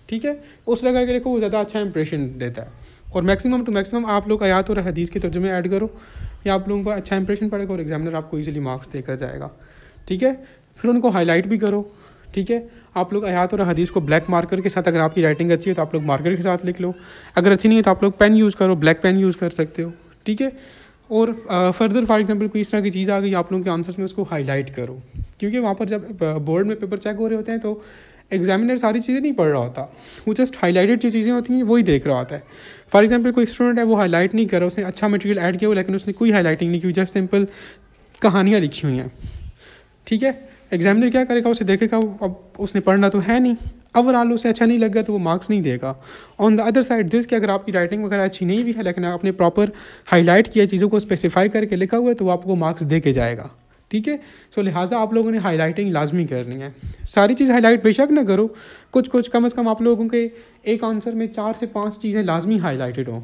ठीक है उस लगा के देखो वो ज़्यादा अच्छा इंप्रेशन देता है और मैक्सिमम टू मैक्सिमम आप लोग आयात और हदीस के तर्जुमे ऐड करो या आप लोगों को अच्छा इंप्रेशन पड़ेगा और एग्जामिनर आपको ईजिली मार्क्स देकर जाएगा ठीक है फिर उनको हाईलाइट भी करो ठीक है आप लोग आयात और हदीस को ब्लैक मार्कर के साथ अगर आपकी राइटिंग अच्छी है तो आप लोग मार्कर के साथ लिख लो अगर अच्छी नहीं है तो आप लोग पेन यूज़ करो ब्लैक पेन यूज़ कर सकते हो ठीक है और फर्दर फॉर एग्जांपल कोई इस तरह की चीज़ आ गई आप लोगों के आंसर्स में उसको हाईलाइट करो क्योंकि वहाँ पर जब बोर्ड में पेपर चेक हो रहे होते हैं तो एग्जामिनर सारी चीज़ें नहीं पढ़ रहा होता वो जस्ट हाईलाइटेड जो चीज़ें होती हैं वही देख रहा होता है फॉर एग्जाम्पल कोई स्टूडेंट है वो हाईलाइट नहीं कर रहा उसने अच्छा मटेरियल ऐड किया हो लेकिन उसने कोई हाईलाइटिंग नहीं की जस्ट सिंपल कहानियाँ लिखी हुई हैं ठीक है एग्जामिनर क्या करेगा उसे देखेगा अब उसने पढ़ना तो है नहीं ओवरऑल उसे अच्छा नहीं लग गया तो वो मार्क्स नहीं देगा on the other side this कि अगर आपकी राइटिंग वगैरह अच्छी नहीं भी है लेकिन आपने प्रॉपर हाईलाइट किया चीज़ों को स्पेसिफाई करके लिखा हुआ है तो वो आपको मार्क्स दे के जाएगा ठीक है सो लिहाजा आप लोगों ने हाईलाइटिंग लाजमी करनी है सारी चीज़ हाईलाइट बेशक ना करो कुछ कुछ कम अज़ कम आप लोगों के एक आंसर में चार से पाँच चीज़ें लाजमी हाईलाइटेड हों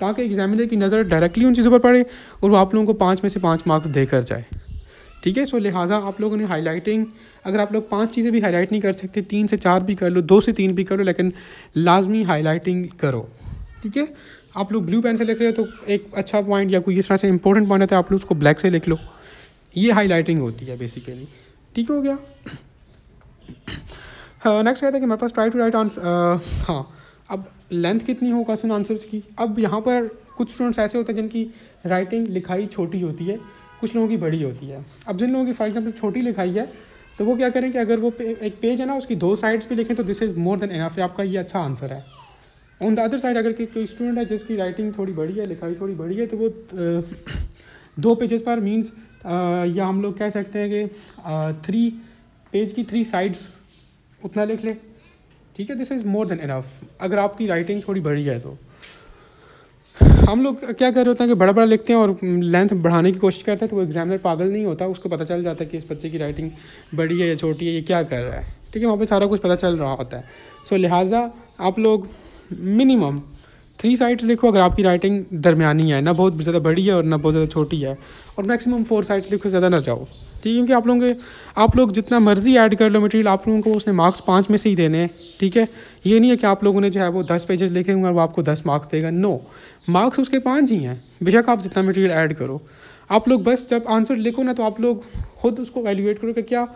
ताकि एग्जामिनर की नज़र डायरेक्टली उन चीज़ों पर पड़े और वो आप लोगों को पाँच में से पाँच मार्क्स देकर जाए ठीक है सो लिहाजा आप लोगों ने हाईलाइटिंग अगर आप लोग पांच चीज़ें भी हाईलाइट नहीं कर सकते तीन से चार भी कर लो दो से तीन भी कर लो लेकिन लाजमी हाईलाइटिंग करो ठीक है आप लोग ब्लू पेन से लिख रहे हो तो एक अच्छा पॉइंट या कोई इस तरह से इंपॉर्टेंट पॉइंट है तो आप लोग उसको ब्लैक से लिख लो ये हाईलाइटिंग होती है बेसिकली ठीक हो गया नेक्स्ट *coughs* हाँ, कहते हैं कि मेरे पास ट्राई टू राइट आंसर हाँ अब लेंथ कितनी हो क्वेश्चन आंसर्स की अब यहाँ पर कुछ स्टूडेंट्स ऐसे होते हैं जिनकी राइटिंग लिखाई छोटी होती है कुछ लोगों की बड़ी होती है अब जिन लोगों की फॉर एग्जाम्पल छोटी लिखाई है तो वो क्या करें कि अगर वो पे, एक पेज है ना उसकी दो साइड्स पे लिखें तो this is more than enough आपका ये अच्छा आंसर है ऑन द अदर साइड अगर कोई स्टूडेंट है जिसकी राइटिंग थोड़ी बड़ी है लिखाई थोड़ी बड़ी है तो वो *coughs* दो पेजेस पर मीन्स या हम लोग कह सकते हैं कि थ्री पेज की थ्री साइड्स उतना लिख लें ठीक है this is more than enough अगर आपकी राइटिंग थोड़ी बढ़ी है तो हम लोग क्या कर रहे होते हैं कि बड़ा बड़ा लिखते हैं और लेंथ बढ़ाने की कोशिश करते हैं तो वो एग्जामिनर पागल नहीं होता उसको पता चल जाता है कि इस बच्चे की राइटिंग बड़ी है या छोटी है ये क्या कर रहा है ठीक है वहाँ पे सारा कुछ पता चल रहा होता है सो so, लिहाजा आप लोग मिनिमम थ्री साइड्स लिखो अगर आपकी राइटिंग दरमियानी है ना बहुत ज़्यादा बड़ी है और ना बहुत ज़्यादा छोटी है और मैक्सिमम फोर साइड्स लिखो ज़्यादा ना जाओ ठीक है क्योंकि आप लोगों के आप लोग जितना मर्जी ऐड कर लो मटेरियल आप लोगों को उसने मार्क्स पाँच में से ही देने हैं ठीक है ये नहीं है कि आप लोगों ने जो है वो दस पेजेस लिखे होंगे वो आपको दस मार्क्स देगा नो मार्क्स उसके पाँच ही हैं बेशक आप जितना मटेरियल ऐड करो आप लोग बस जब आंसर लिखो ना तो आप लोग खुद उसको वैल्यूएट करो कि क्या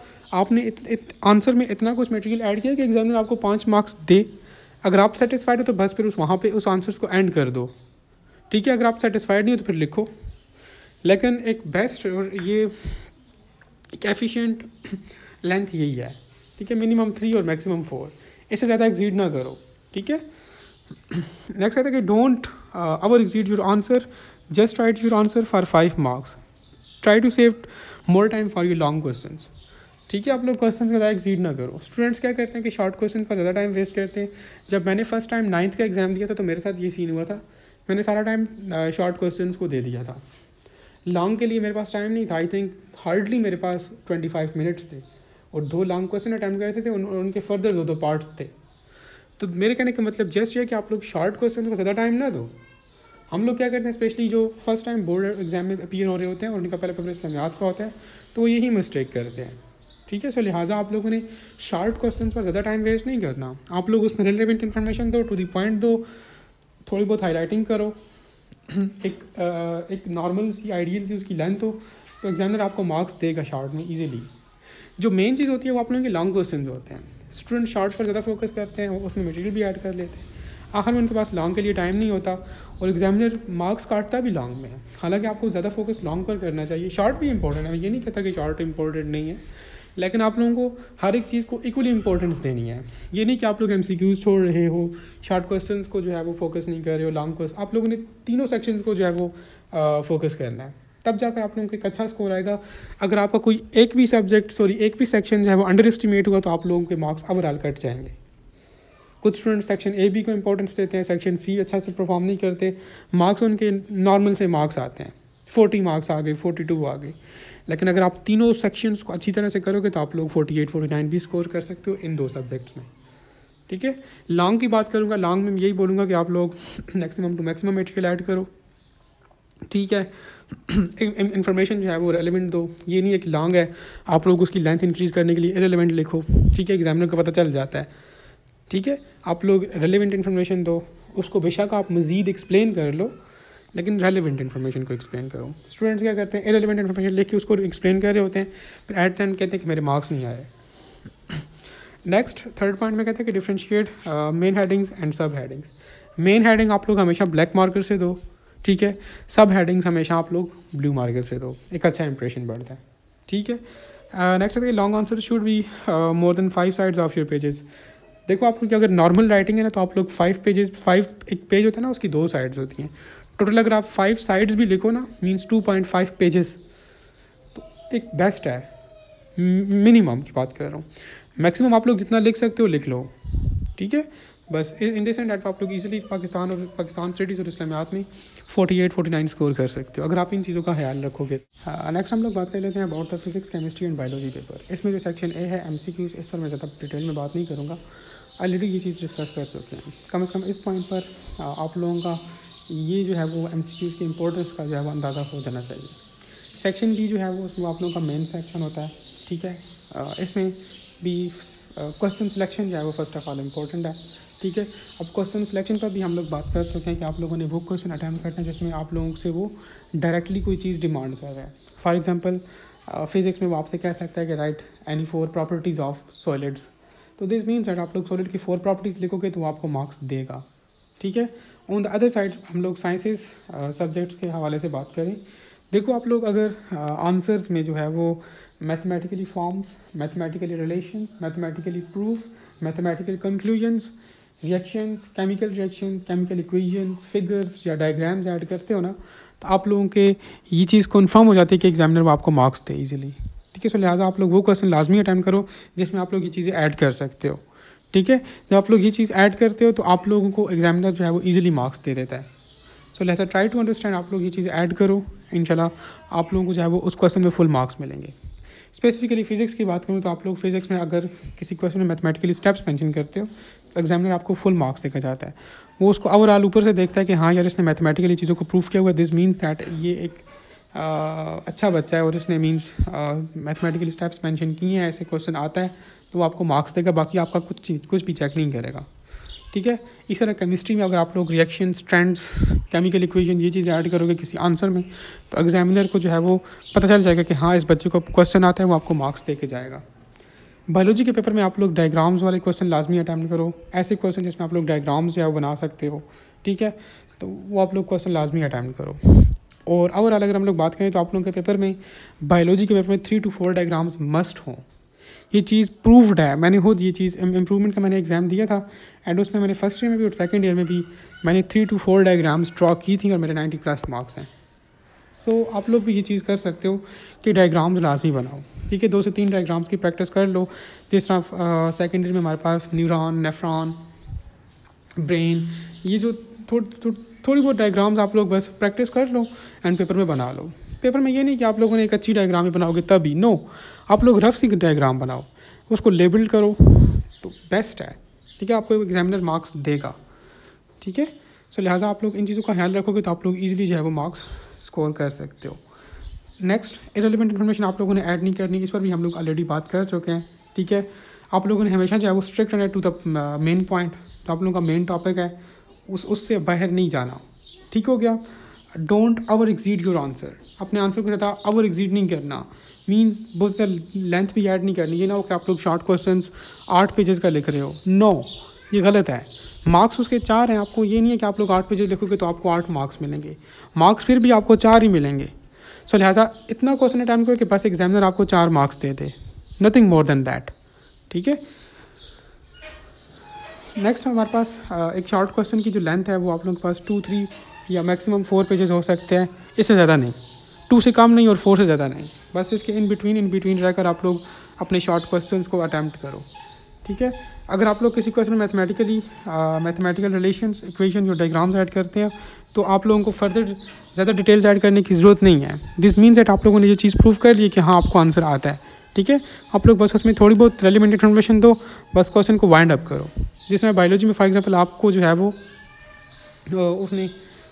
आपने आंसर में इतना कुछ मटेरियल ऐड किया कि एग्जामिनर आपको पाँच मार्क्स दे अगर आप सेटिस्फाइड हो तो बस फिर उस वहाँ पे उस आंसर्स को एंड कर दो ठीक है अगर आप सेटिस्फाइड नहीं हो तो फिर लिखो लेकिन एक बेस्ट और ये एक एफिशिएंट लेंथ यही है ठीक है मिनिमम थ्री और मैक्सिमम फोर इससे ज़्यादा एग्जीड ना करो ठीक है नेक्स्ट कहते हैं कि don't over exceed your answer just write your answer for five marks try to save more time for your long question ठीक है आप लोग क्वेश्चन का ज़्यादा एक्सीड ना करो स्टूडेंट्स क्या करते हैं कि शॉर्ट क्वेश्चन पर ज़्यादा टाइम वेस्ट करते हैं जब मैंने फर्स्ट टाइम नाइन्थ का एग्ज़ाम दिया था तो मेरे साथ ये सीन हुआ था मैंने सारा टाइम शॉर्ट क्वेश्चन को दे दिया था लॉन्ग के लिए मेरे पास टाइम नहीं था आई थिंक हार्डली मेरे पास ट्वेंटी फाइव मिनट्स थे और दो लॉन्ग क्वेश्चन अटैम्प्ट करते थे उन, उनके फर्दर दो दो पार्ट्स थे तो मेरे कहने का मतलब जस्ट ये कि आप लोग शॉर्ट क्वेश्चन को ज़्यादा टाइम ना दो हम लोग क्या करते हैं स्पेशली जो फर्स्ट टाइम बोर्ड एग्जाम में अपीयर हो रहे होते हैं और उनका पहला प्रिपरेशन याद का होता है तो वो यही मिस्टेक करते हैं ठीक है सो लिहाजा आप लोगों ने शार्ट क्वेश्चन पर ज़्यादा टाइम वेस्ट नहीं करना आप लोग उसमें रिलेवेंट इन्फॉर्मेशन दो टू दी पॉइंट दो थोड़ी बहुत हाईलाइटिंग करो *clears throat* एक आ, एक नॉर्मल सी आइडियल सी उसकी लेंथ हो तो एग्जामिनर आपको मार्क्स देगा शार्ट में ईजिली जो मेन चीज़ होती है वो आप लोगों के लॉन्ग क्वेश्चन होते हैं स्टूडेंट शार्ट पर ज़्यादा फोकस करते हैं उसमें मटेरियल भी ऐड कर लेते हैं आखिर में उनके पास लॉन्ग के लिए टाइम नहीं होता और एग्जामिनर मार्क्स काटता भी लॉन्ग में है हालांकि आपको ज़्यादा फोकस लॉन्ग पर करना चाहिए शॉर्ट भी इंपॉर्टेंट है मैं ये नहीं कहता कि शॉर्ट इंपॉर्टेंट नहीं है लेकिन आप लोगों को हर एक चीज़ को इक्वली इंपॉर्टेंस देनी है ये नहीं कि आप लोग एम छोड़ रहे हो शॉर्ट क्वेश्चन को जो है वो फोकस नहीं कर रहे हो लॉन्ग क्वेश्चन आप लोगों ने तीनों सेक्शन को जो है वो फोकस करना है तब जाकर आप लोगों को एक अच्छा स्कोर आएगा अगर आपका कोई एक भी सब्जेक्ट सॉरी एक भी सेक्शन जो है वो अंडर एस्टिमेट हुआ तो आप लोगों के मार्क्स ओवरऑल कट जाएंगे कुछ स्टूडेंट सेक्शन ए बी को इंपॉर्टेंस देते हैं सेक्शन सी अच्छा से परफॉर्म नहीं करते मार्क्स उनके नॉर्मल से मार्क्स आते हैं फोर्टी मार्क्स आ गए फोर्टी टू आ गए लेकिन अगर आप तीनों सेक्शंस को अच्छी तरह से करोगे तो आप लोग 48, 49 भी स्कोर कर सकते हो इन दो सब्जेक्ट्स में ठीक है लॉन्ग की बात करूँगा लॉन्ग में यही बोलूँगा कि आप लोग maximum to maximum material add करो ठीक है इन्फॉर्मेशन जो है वो रेलिवेंट दो ये नहीं है कि लॉन्ग है आप लोग उसकी लेंथ इंक्रीज़ करने के लिए रेलिवेंट लिखो ठीक है एग्जामिनर को पता चल जाता है ठीक है आप लोग रेलिवेंट इन्फॉर्मेशन दो उसको बेशक आप मज़ीद एक्सप्लेन कर लो लेकिन रेलिवेंट इन्फॉर्मेशन को एक्सप्लेन करो स्टूडेंट्स क्या करते हैं इरेलीवेंट इन्फॉर्मेशन लेके उसको एक्सप्लेन कर रहे होते हैं फिर एट टाइम कहते हैं कि मेरे मार्क्स नहीं आए नेक्स्ट थर्ड पॉइंट में कहते हैं कि differentiate main headings and sub headings main heading आप लोग हमेशा ब्लैक मार्कर से दो ठीक है सब हेडिंग्स हमेशा आप लोग ब्लू मार्कर से दो एक अच्छा इंप्रेशन बढ़ता है ठीक है नेक्स्ट uh, है long answer should be more than five sides of your pages देखो आप लोग अगर नॉर्मल राइटिंग है ना तो आप लोग फाइव पेजेस फाइव एक पेज होता है ना उसकी दो साइड्स होती हैं टोटल अगर आप फाइव साइड्स भी लिखो ना means two point five pages तो एक बेस्ट है मिनिमम की बात कर रहा हूँ मैक्सिमम आप लोग जितना लिख सकते हो लिख लो ठीक है बस इन देंट डेट आप लोग इजीली पाकिस्तान और पाकिस्तान स्टडीज़ और इस्लामियात में 48, 49 स्कोर कर सकते हो अगर आप इन चीज़ों का ख्याल रखोगे नेक्स्ट हाँ, हम लोग बात कर लेते हैं about the physics chemistry and biology paper इसमें जो सेक्शन ए है एम सी क्यूज इस पर मैं ज़्यादा डिटेल में बात नहीं करूँगा ऑलरेडी ये चीज़ डिस्कस कर चुके हैं कम अज़ कम इस पॉइंट पर आप लोगों का ये जो है वो एम के इम्पोर्टेंस का जो है वो अंदाज़ा हो जाना चाहिए सेक्शन बी जो है वो उसमें आप लोगों का मेन सेक्शन होता है ठीक है इसमें भी क्वेश्चन सिलेक्शन जो है वो फर्स्ट ऑफ ऑल इम्पोर्टेंट है ठीक है अब क्वेश्चन सिलेक्शन पर भी हम लोग बात कर सकते हैं कि आप लोगों ने वो क्वेश्चन अटैम्प्ट करना है जिसमें आप लोगों से वो डायरेक्टली कोई चीज़ डिमांड कर रहा है फॉर एग्जाम्पल फिज़िक्स में वो आपसे कह सकता है कि write any four properties of solids तो दिस मीन्स डेट आप लोग सॉलिड की फोर प्रॉपर्टीज़ लिखोगे तो वो आपको मार्क्स देगा ठीक है ऑन द अदर साइड हम लोग साइंसेस सब्जेक्ट्स uh, के हवाले से बात करें देखो आप लोग अगर आंसर्स uh, में जो है वो mathematically forms mathematically relation mathematically proof mathematical conclusions reactions chemical reaction chemical equations figures या डायग्राम्स ऐड करते हो ना तो आप लोगों के ये चीज़ कन्फर्म हो जाती है कि एग्जामिनर वो आपको मार्क्स दे इजीली ठीक है सो लिहाजा आप लोग वो क्वेश्चन लाजमी अटैम्प्ट करो जिसमें आप लोग ये चीज़ें ऐड कर सकते हो ठीक है जब आप लोग ये चीज़ ऐड करते हो तो आप लोगों को एग्जामिनर जो है वो ईजिली मार्क्स दे देता है so let's try to understand आप लोग ये चीज़ ऐड करो इनशाला आप लोगों को जो है वो उस क्वेश्चन में फुल मार्क्स मिलेंगे स्पेसिफिकली फिजिक्स की बात करूँ तो आप लोग फिजिक्स में अगर किसी क्वेश्चन में मैथमेटिकली स्टेप्स मेंशन करते हो तो एग्जामिनर आपको फुल मार्क्स देखा जाता है वो उसको ओवरऑल ऊपर से देखता है कि हाँ यार इसने मैथमेटिकली चीज़ों को प्रूव किया हुआ दिस मीन्स दैट ये एक आ, अच्छा बच्चा है और इसने मीन्स मैथमेटिकली स्टेप्स मैंशन किए हैं ऐसे क्वेश्चन आता है तो वो आपको मार्क्स देगा बाकी आपका कुछ चीज कुछ भी चेक नहीं करेगा ठीक है इस तरह केमिस्ट्री में अगर आप लोग रिएक्शन ट्रेंड्स केमिकल इक्वेशन ये चीज़ें ऐड करोगे किसी आंसर में तो एग्जामिनर को जो है वो पता चल जाएगा कि हाँ इस बच्चे को क्वेश्चन आता है वो आपको मार्क्स दे के जाएगा बायोलॉजी के पेपर में आप लोग डायग्राम्स वाले क्वेश्चन लाजमी अटैम्प्ट करो ऐसे क्वेश्चन जिसमें आप लोग डायग्राम्स जो है बना सकते हो ठीक है तो वो आप लोग क्वेश्चन लाजमी अटैम्प्ट करो और ओवरऑल अगर हम लोग बात करें तो आप लोगों के पेपर में बायोलॉजी के पेपर में three to four diagrams must हों ये चीज़ प्रूव्ड है मैंने खुद ये चीज़ इम्प्रूवमेंट का मैंने एग्ज़ाम दिया था एंड उसमें मैंने फर्स्ट ईयर में भी और सेकेंड ईयर में भी मैंने three to four diagrams draw की थी और मेरे नाइन्टी प्लस मार्क्स हैं सो so, आप लोग भी ये चीज़ कर सकते हो कि डायग्राम्स लाजमी बनाओ ठीक है दो से तीन डायग्राम्स की प्रैक्टिस कर लो जिस तरह सेकेंड ईयर में हमारे पास न्यूरॉन नेफ्रॉन ब्रेन ये जो थोड़ी थो, थोड़ी बहुत डायग्राम्स आप लोग बस प्रैक्टिस कर लो एंड पेपर में बना लो पेपर में ये नहीं कि आप लोगों ने एक अच्छी डायग्राम ही बनाओगे तभी नो आप लोग रफ सी डायग्राम बनाओ उसको लेबल करो तो बेस्ट है ठीक है आपको एग्जामिनर मार्क्स देगा ठीक है सो लिहाजा आप लोग इन चीज़ों का ख्याल रखोगे तो आप लोग ईजिली जो है वो मार्क्स स्कोर कर सकते हो नेक्स्ट इरेलीवेंट इन्फॉर्मेशन आप लोगों ने ऐड नहीं करनी इस पर भी हम लोग ऑलरेडी बात कर चुके हैं ठीक है आप लोगों ने हमेशा जो है वो स्ट्रिक्ट रहना टू द मेन पॉइंट तो आप लोगों का मेन टॉपिक है उस उससे बाहर नहीं जाना ठीक हो गया don't over exceed your answer अपने आंसर को ज़्यादा ओवर एग्जीड नहीं करना मीन्स बहुत ज़्यादा लेंथ भी ऐड नहीं करनी ये ना हो कि आप लोग शॉर्ट क्वेश्चन आठ पेजेस का लिख रहे हो नो no, ये गलत है मार्क्स उसके चार हैं आपको ये नहीं है कि आप लोग आठ पेजेस लिखोगे तो आपको आठ मार्क्स मिलेंगे मार्क्स फिर भी आपको चार ही मिलेंगे सो so, लिहाजा इतना क्वेश्चन अटैम्प्ट करो कि बस एग्जामिनर आपको चार मार्क्स दे दे नथिंग मोर देन दैट ठीक है नेक्स्ट हमारे पास uh, एक शॉर्ट क्वेश्चन की जो लेंथ है वो आप लोगों के पास टू थ्री या मैक्सिमम फोर पेजेस हो सकते हैं इससे ज़्यादा नहीं टू से कम नहीं और फोर से ज़्यादा नहीं बस इसके इन बिटवीन इन बिटवीन रहकर आप लोग अपने शॉर्ट क्वेश्चन को अटैम्प्ट करो ठीक है अगर आप लोग किसी question mathematically mathematical relation equation जो डायग्राम्स ऐड करते हैं तो आप लोगों को फर्दर ज़्यादा डिटेल्स ऐड करने की ज़रूरत नहीं है दिस मीन्स डेट आप लोगों ने ये चीज़ प्रूव कर ली कि हाँ आपको आंसर आता है ठीक है आप लोग बस उसमें थोड़ी बहुत रेलिवेंट इन्फॉर्मेशन दो बस क्वेश्चन को वाइंड अप करो जिसमें बायोलॉजी में फॉर एग्जांपल आपको जो है वो उसने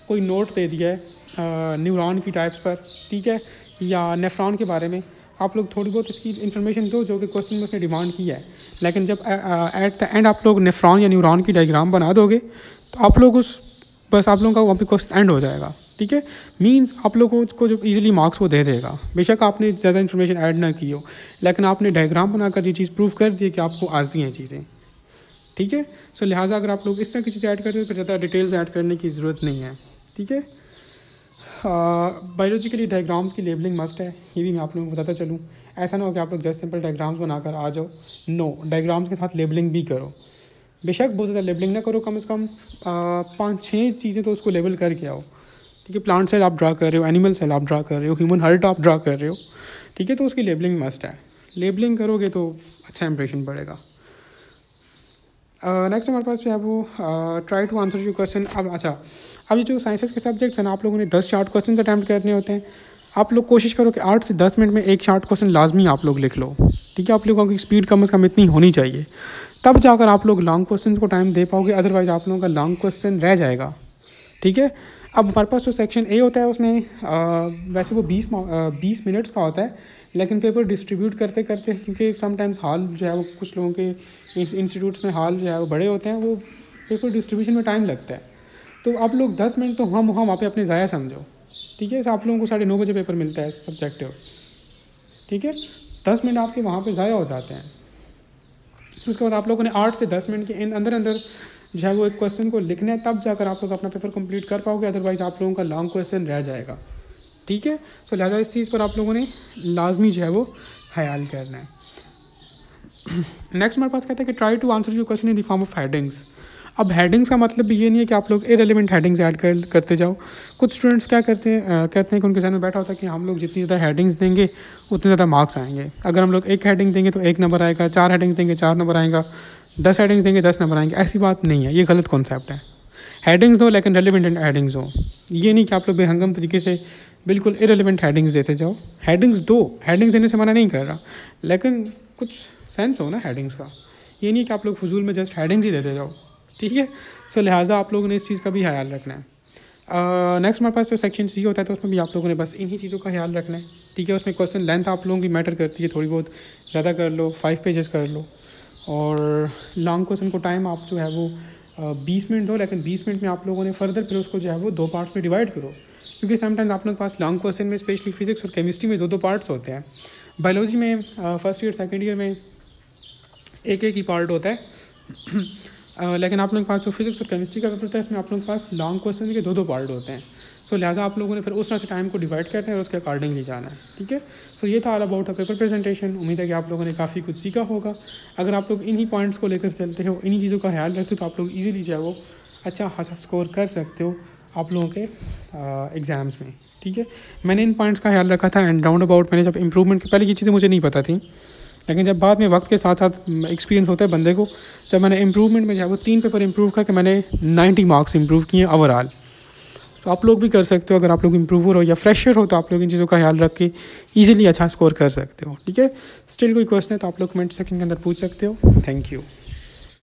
कोई नोट दे दिया है न्यूरॉन की टाइप्स पर ठीक है या नेफ्रॉन के बारे में आप लोग थोड़ी बहुत इसकी इन्फॉर्मेशन दो जो कि क्वेश्चन में उसने डिमांड किया है लेकिन जब एट द एंड आप लोग नेफ्रॉन या न्यूरॉन की डायग्राम बना दोगे तो आप लोग उस बस आप लोगों का वहाँ पे क्वेश्चन एंड हो जाएगा ठीक है मींस आप लोगों को जो इजीली मार्क्स वो दे देगा बेशक आपने ज़्यादा इन्फॉर्मेशन ऐड ना की हो लेकिन आपने डायग्राम बनाकर ये चीज़ प्रूव कर दी कि आपको आज दी हैं चीज़ें ठीक है सो लिहाजा अगर आप लोग इस तरह की चीज़ें ऐड करते हो तो ज़्यादा डिटेल्स ऐड करने की ज़रूरत नहीं है ठीक है बायोलॉजिकली डायग्राम्स की लेबलिंग मस्ट है ये भी मैं आप लोगों को बताता चलूँ ऐसा ना हो कि आप लोग जस्ट सिंपल डायग्राम्स बनाकर आ जाओ नो डायग्राम्स के साथ लेबलिंग भी करो बेशक बहुत ज़्यादा लेबलिंग ना करो कम से कम पाँच छः चीज़ें तो उसको लेबल करके आओ ठीक है प्लांट सेल आप ड्रा कर रहे हो एनिमल सेल आप ड्रा कर रहे हो ह्यूमन हर्ट आप ड्रा कर रहे हो ठीक है तो उसकी लेबलिंग मस्ट है लेबलिंग करोगे तो अच्छा इंप्रेशन पड़ेगा नेक्स्ट हमारे पास जो है वो try to answer you question अब अच्छा अब ये जो साइंसेस के सब्जेक्ट्स हैं ना आप लोगों ने दस शार्ट क्वेश्चन अटैम्प्ट करने होते हैं आप लोग कोशिश करो कि आठ से दस मिनट में एक शार्ट क्वेश्चन लाजमी आप लोग लिख लो ठीक है आप लोगों की स्पीड कम अज़ कम इतनी होनी चाहिए तब जाकर आप लोग लॉन्ग क्वेश्चन को टाइम दे पाओगे अदरवाइज़ आप लोगों का लॉन्ग क्वेश्चन रह जाएगा ठीक है अब हमारे पास जो सेक्शन ए होता है उसमें आ, वैसे वो बीस बीस मिनट्स का होता है लेकिन पेपर डिस्ट्रीब्यूट करते करते क्योंकि समटाइम्स हाल जो है वो कुछ लोगों के इंस्टीट्यूट्स में हाल जो है वो बड़े होते हैं वो पेपर डिस्ट्रीब्यूशन में टाइम लगता है तो आप लोग दस मिनट तो हम वहाँ वहाँ पर अपने ज़ाया समझो ठीक है आप लोगों को साढ़े नौ बजे पेपर मिलता है सब्जेक्टिव ठीक है दस मिनट आपके वहाँ पे ज़ाया हो जाते हैं उसके बाद आप लोगों ने आठ से दस मिनट के इन अंदर अंदर जो है वो एक क्वेश्चन को लिखना है तब जाकर आप लोग अपना पेपर कंप्लीट कर पाओगे अदरवाइज़ आप लोगों का लॉन्ग क्वेश्चन रह जाएगा ठीक है तो लिहाजा इस चीज़ पर आप लोगों ने लाजमी जो है वो ख्याल करना है नेक्स्ट *clears throat* हमारे पास कहते हैं कि try to answer you question in the form of headings अब हेडिंग्स का मतलब भी ये नहीं है कि आप लोग इरेलीवेंट हेडिंग्स ऐड कर करते जाओ कुछ स्टूडेंट्स क्या करते हैं कहते हैं कि उनके में बैठा होता है कि हम लोग जितनी ज़्यादा हेडिंग्स देंगे उतने ज़्यादा मार्क्स आएंगे अगर हम लोग एक हेडिंग देंगे तो एक नंबर आएगा चार हेडिंग्स देंगे चार नंबर आएगा दस हेडिंग्स देंगे दस नंबर आएंगे ऐसी बात नहीं है ये गलत कॉन्सेप्ट है हेडिंग्स हो लेकिन रेलिवेंट हेडिंग्स हो ये नहीं कि आप लोग बेहंगम तरीके से बिल्कुल इरेलीवेंट हेडिंग्स देते जाओ हेडिंग्स दो हेडिंग्स देने से मना नहीं कर रहा लेकिन कुछ सेंस हो ना हेडिंग्स का ये नहीं कि आप लोग फजूल में जस्ट हेडिंग्स ही देते जाओ ठीक है सो लिहाजा आप लोगों ने इस चीज़ का भी ख्याल रखना है नेक्स्ट uh, हमारे पास जो सेक्शन सी होता है तो उसमें भी आप लोगों ने बस इन्हीं चीज़ों का ख्याल रखना है ठीक है उसमें क्वेश्चन लेंथ आप लोगों की मैटर करती है थोड़ी बहुत ज़्यादा कर लो फाइव पेजेस कर लो और लॉन्ग क्वेश्चन को टाइम आप जो है वो uh, बीस मिनट दो लेकिन बीस मिनट में आप लोगों ने फर्दर फिर उसको जो है वो दो पार्ट्स में डिवाइड करो क्योंकि समटाइम्स आप लोगों के पास लॉन्ग क्वेश्चन में स्पेशली फिजिक्स और केमिस्ट्री में दो दो पार्ट्स होते हैं बायोलॉजी में फर्स्ट ईयर सेकेंड ईयर में एक एक ही पार्ट होता है लेकिन आप लोगों के पास जो फिजिक्स और केमिस्ट्री का पेपर होता है इसमें आप लोगों के पास लॉन्ग क्वेश्चन के दो दो पार्ट होते हैं सो so, लिहाजा आप लोगों ने फिर उस तरह से टाइम को डिवाइड करना है और उसके अकॉर्डिंगली जाना है ठीक है सो ये था all about a paper presentation उम्मीद है कि आप लोगों ने काफ़ी कुछ सीखा होगा अगर आप लोग इन्हीं पॉइंट्स को लेकर चलते हो इन्हीं चीज़ों का ख्याल रखते हो तो आप लोग ईजिली जो है वो अच्छा खासा स्कोर कर सकते हो आप लोगों के एग्ज़ाम्स में ठीक है मैंने इन पॉइंट्स का ख्याल रखा था एंड राउंड अबाउट मैंने जब इम्प्रूवमेंट पहले ये चीज़ें मुझे नहीं पता थी लेकिन जब बाद में वक्त के साथ साथ एक्सपीरियंस होता है बंदे को जब मैंने इम्प्रूवमेंट में जो है वो तीन पेपर इम्प्रूव करके मैंने नाइन्टी मार्क्स इम्प्रूव किए ओवरऑल तो आप लोग भी कर सकते हो अगर आप लोग इंप्रूवर हो या फ्रेशर हो तो आप लोग इन चीज़ों का ख्याल रख के ईजिली अच्छा स्कोर कर सकते हो ठीक है स्टिल कोई क्वेश्चन है तो आप लोग कमेंट सेक्शन के अंदर पूछ सकते हो थैंक यू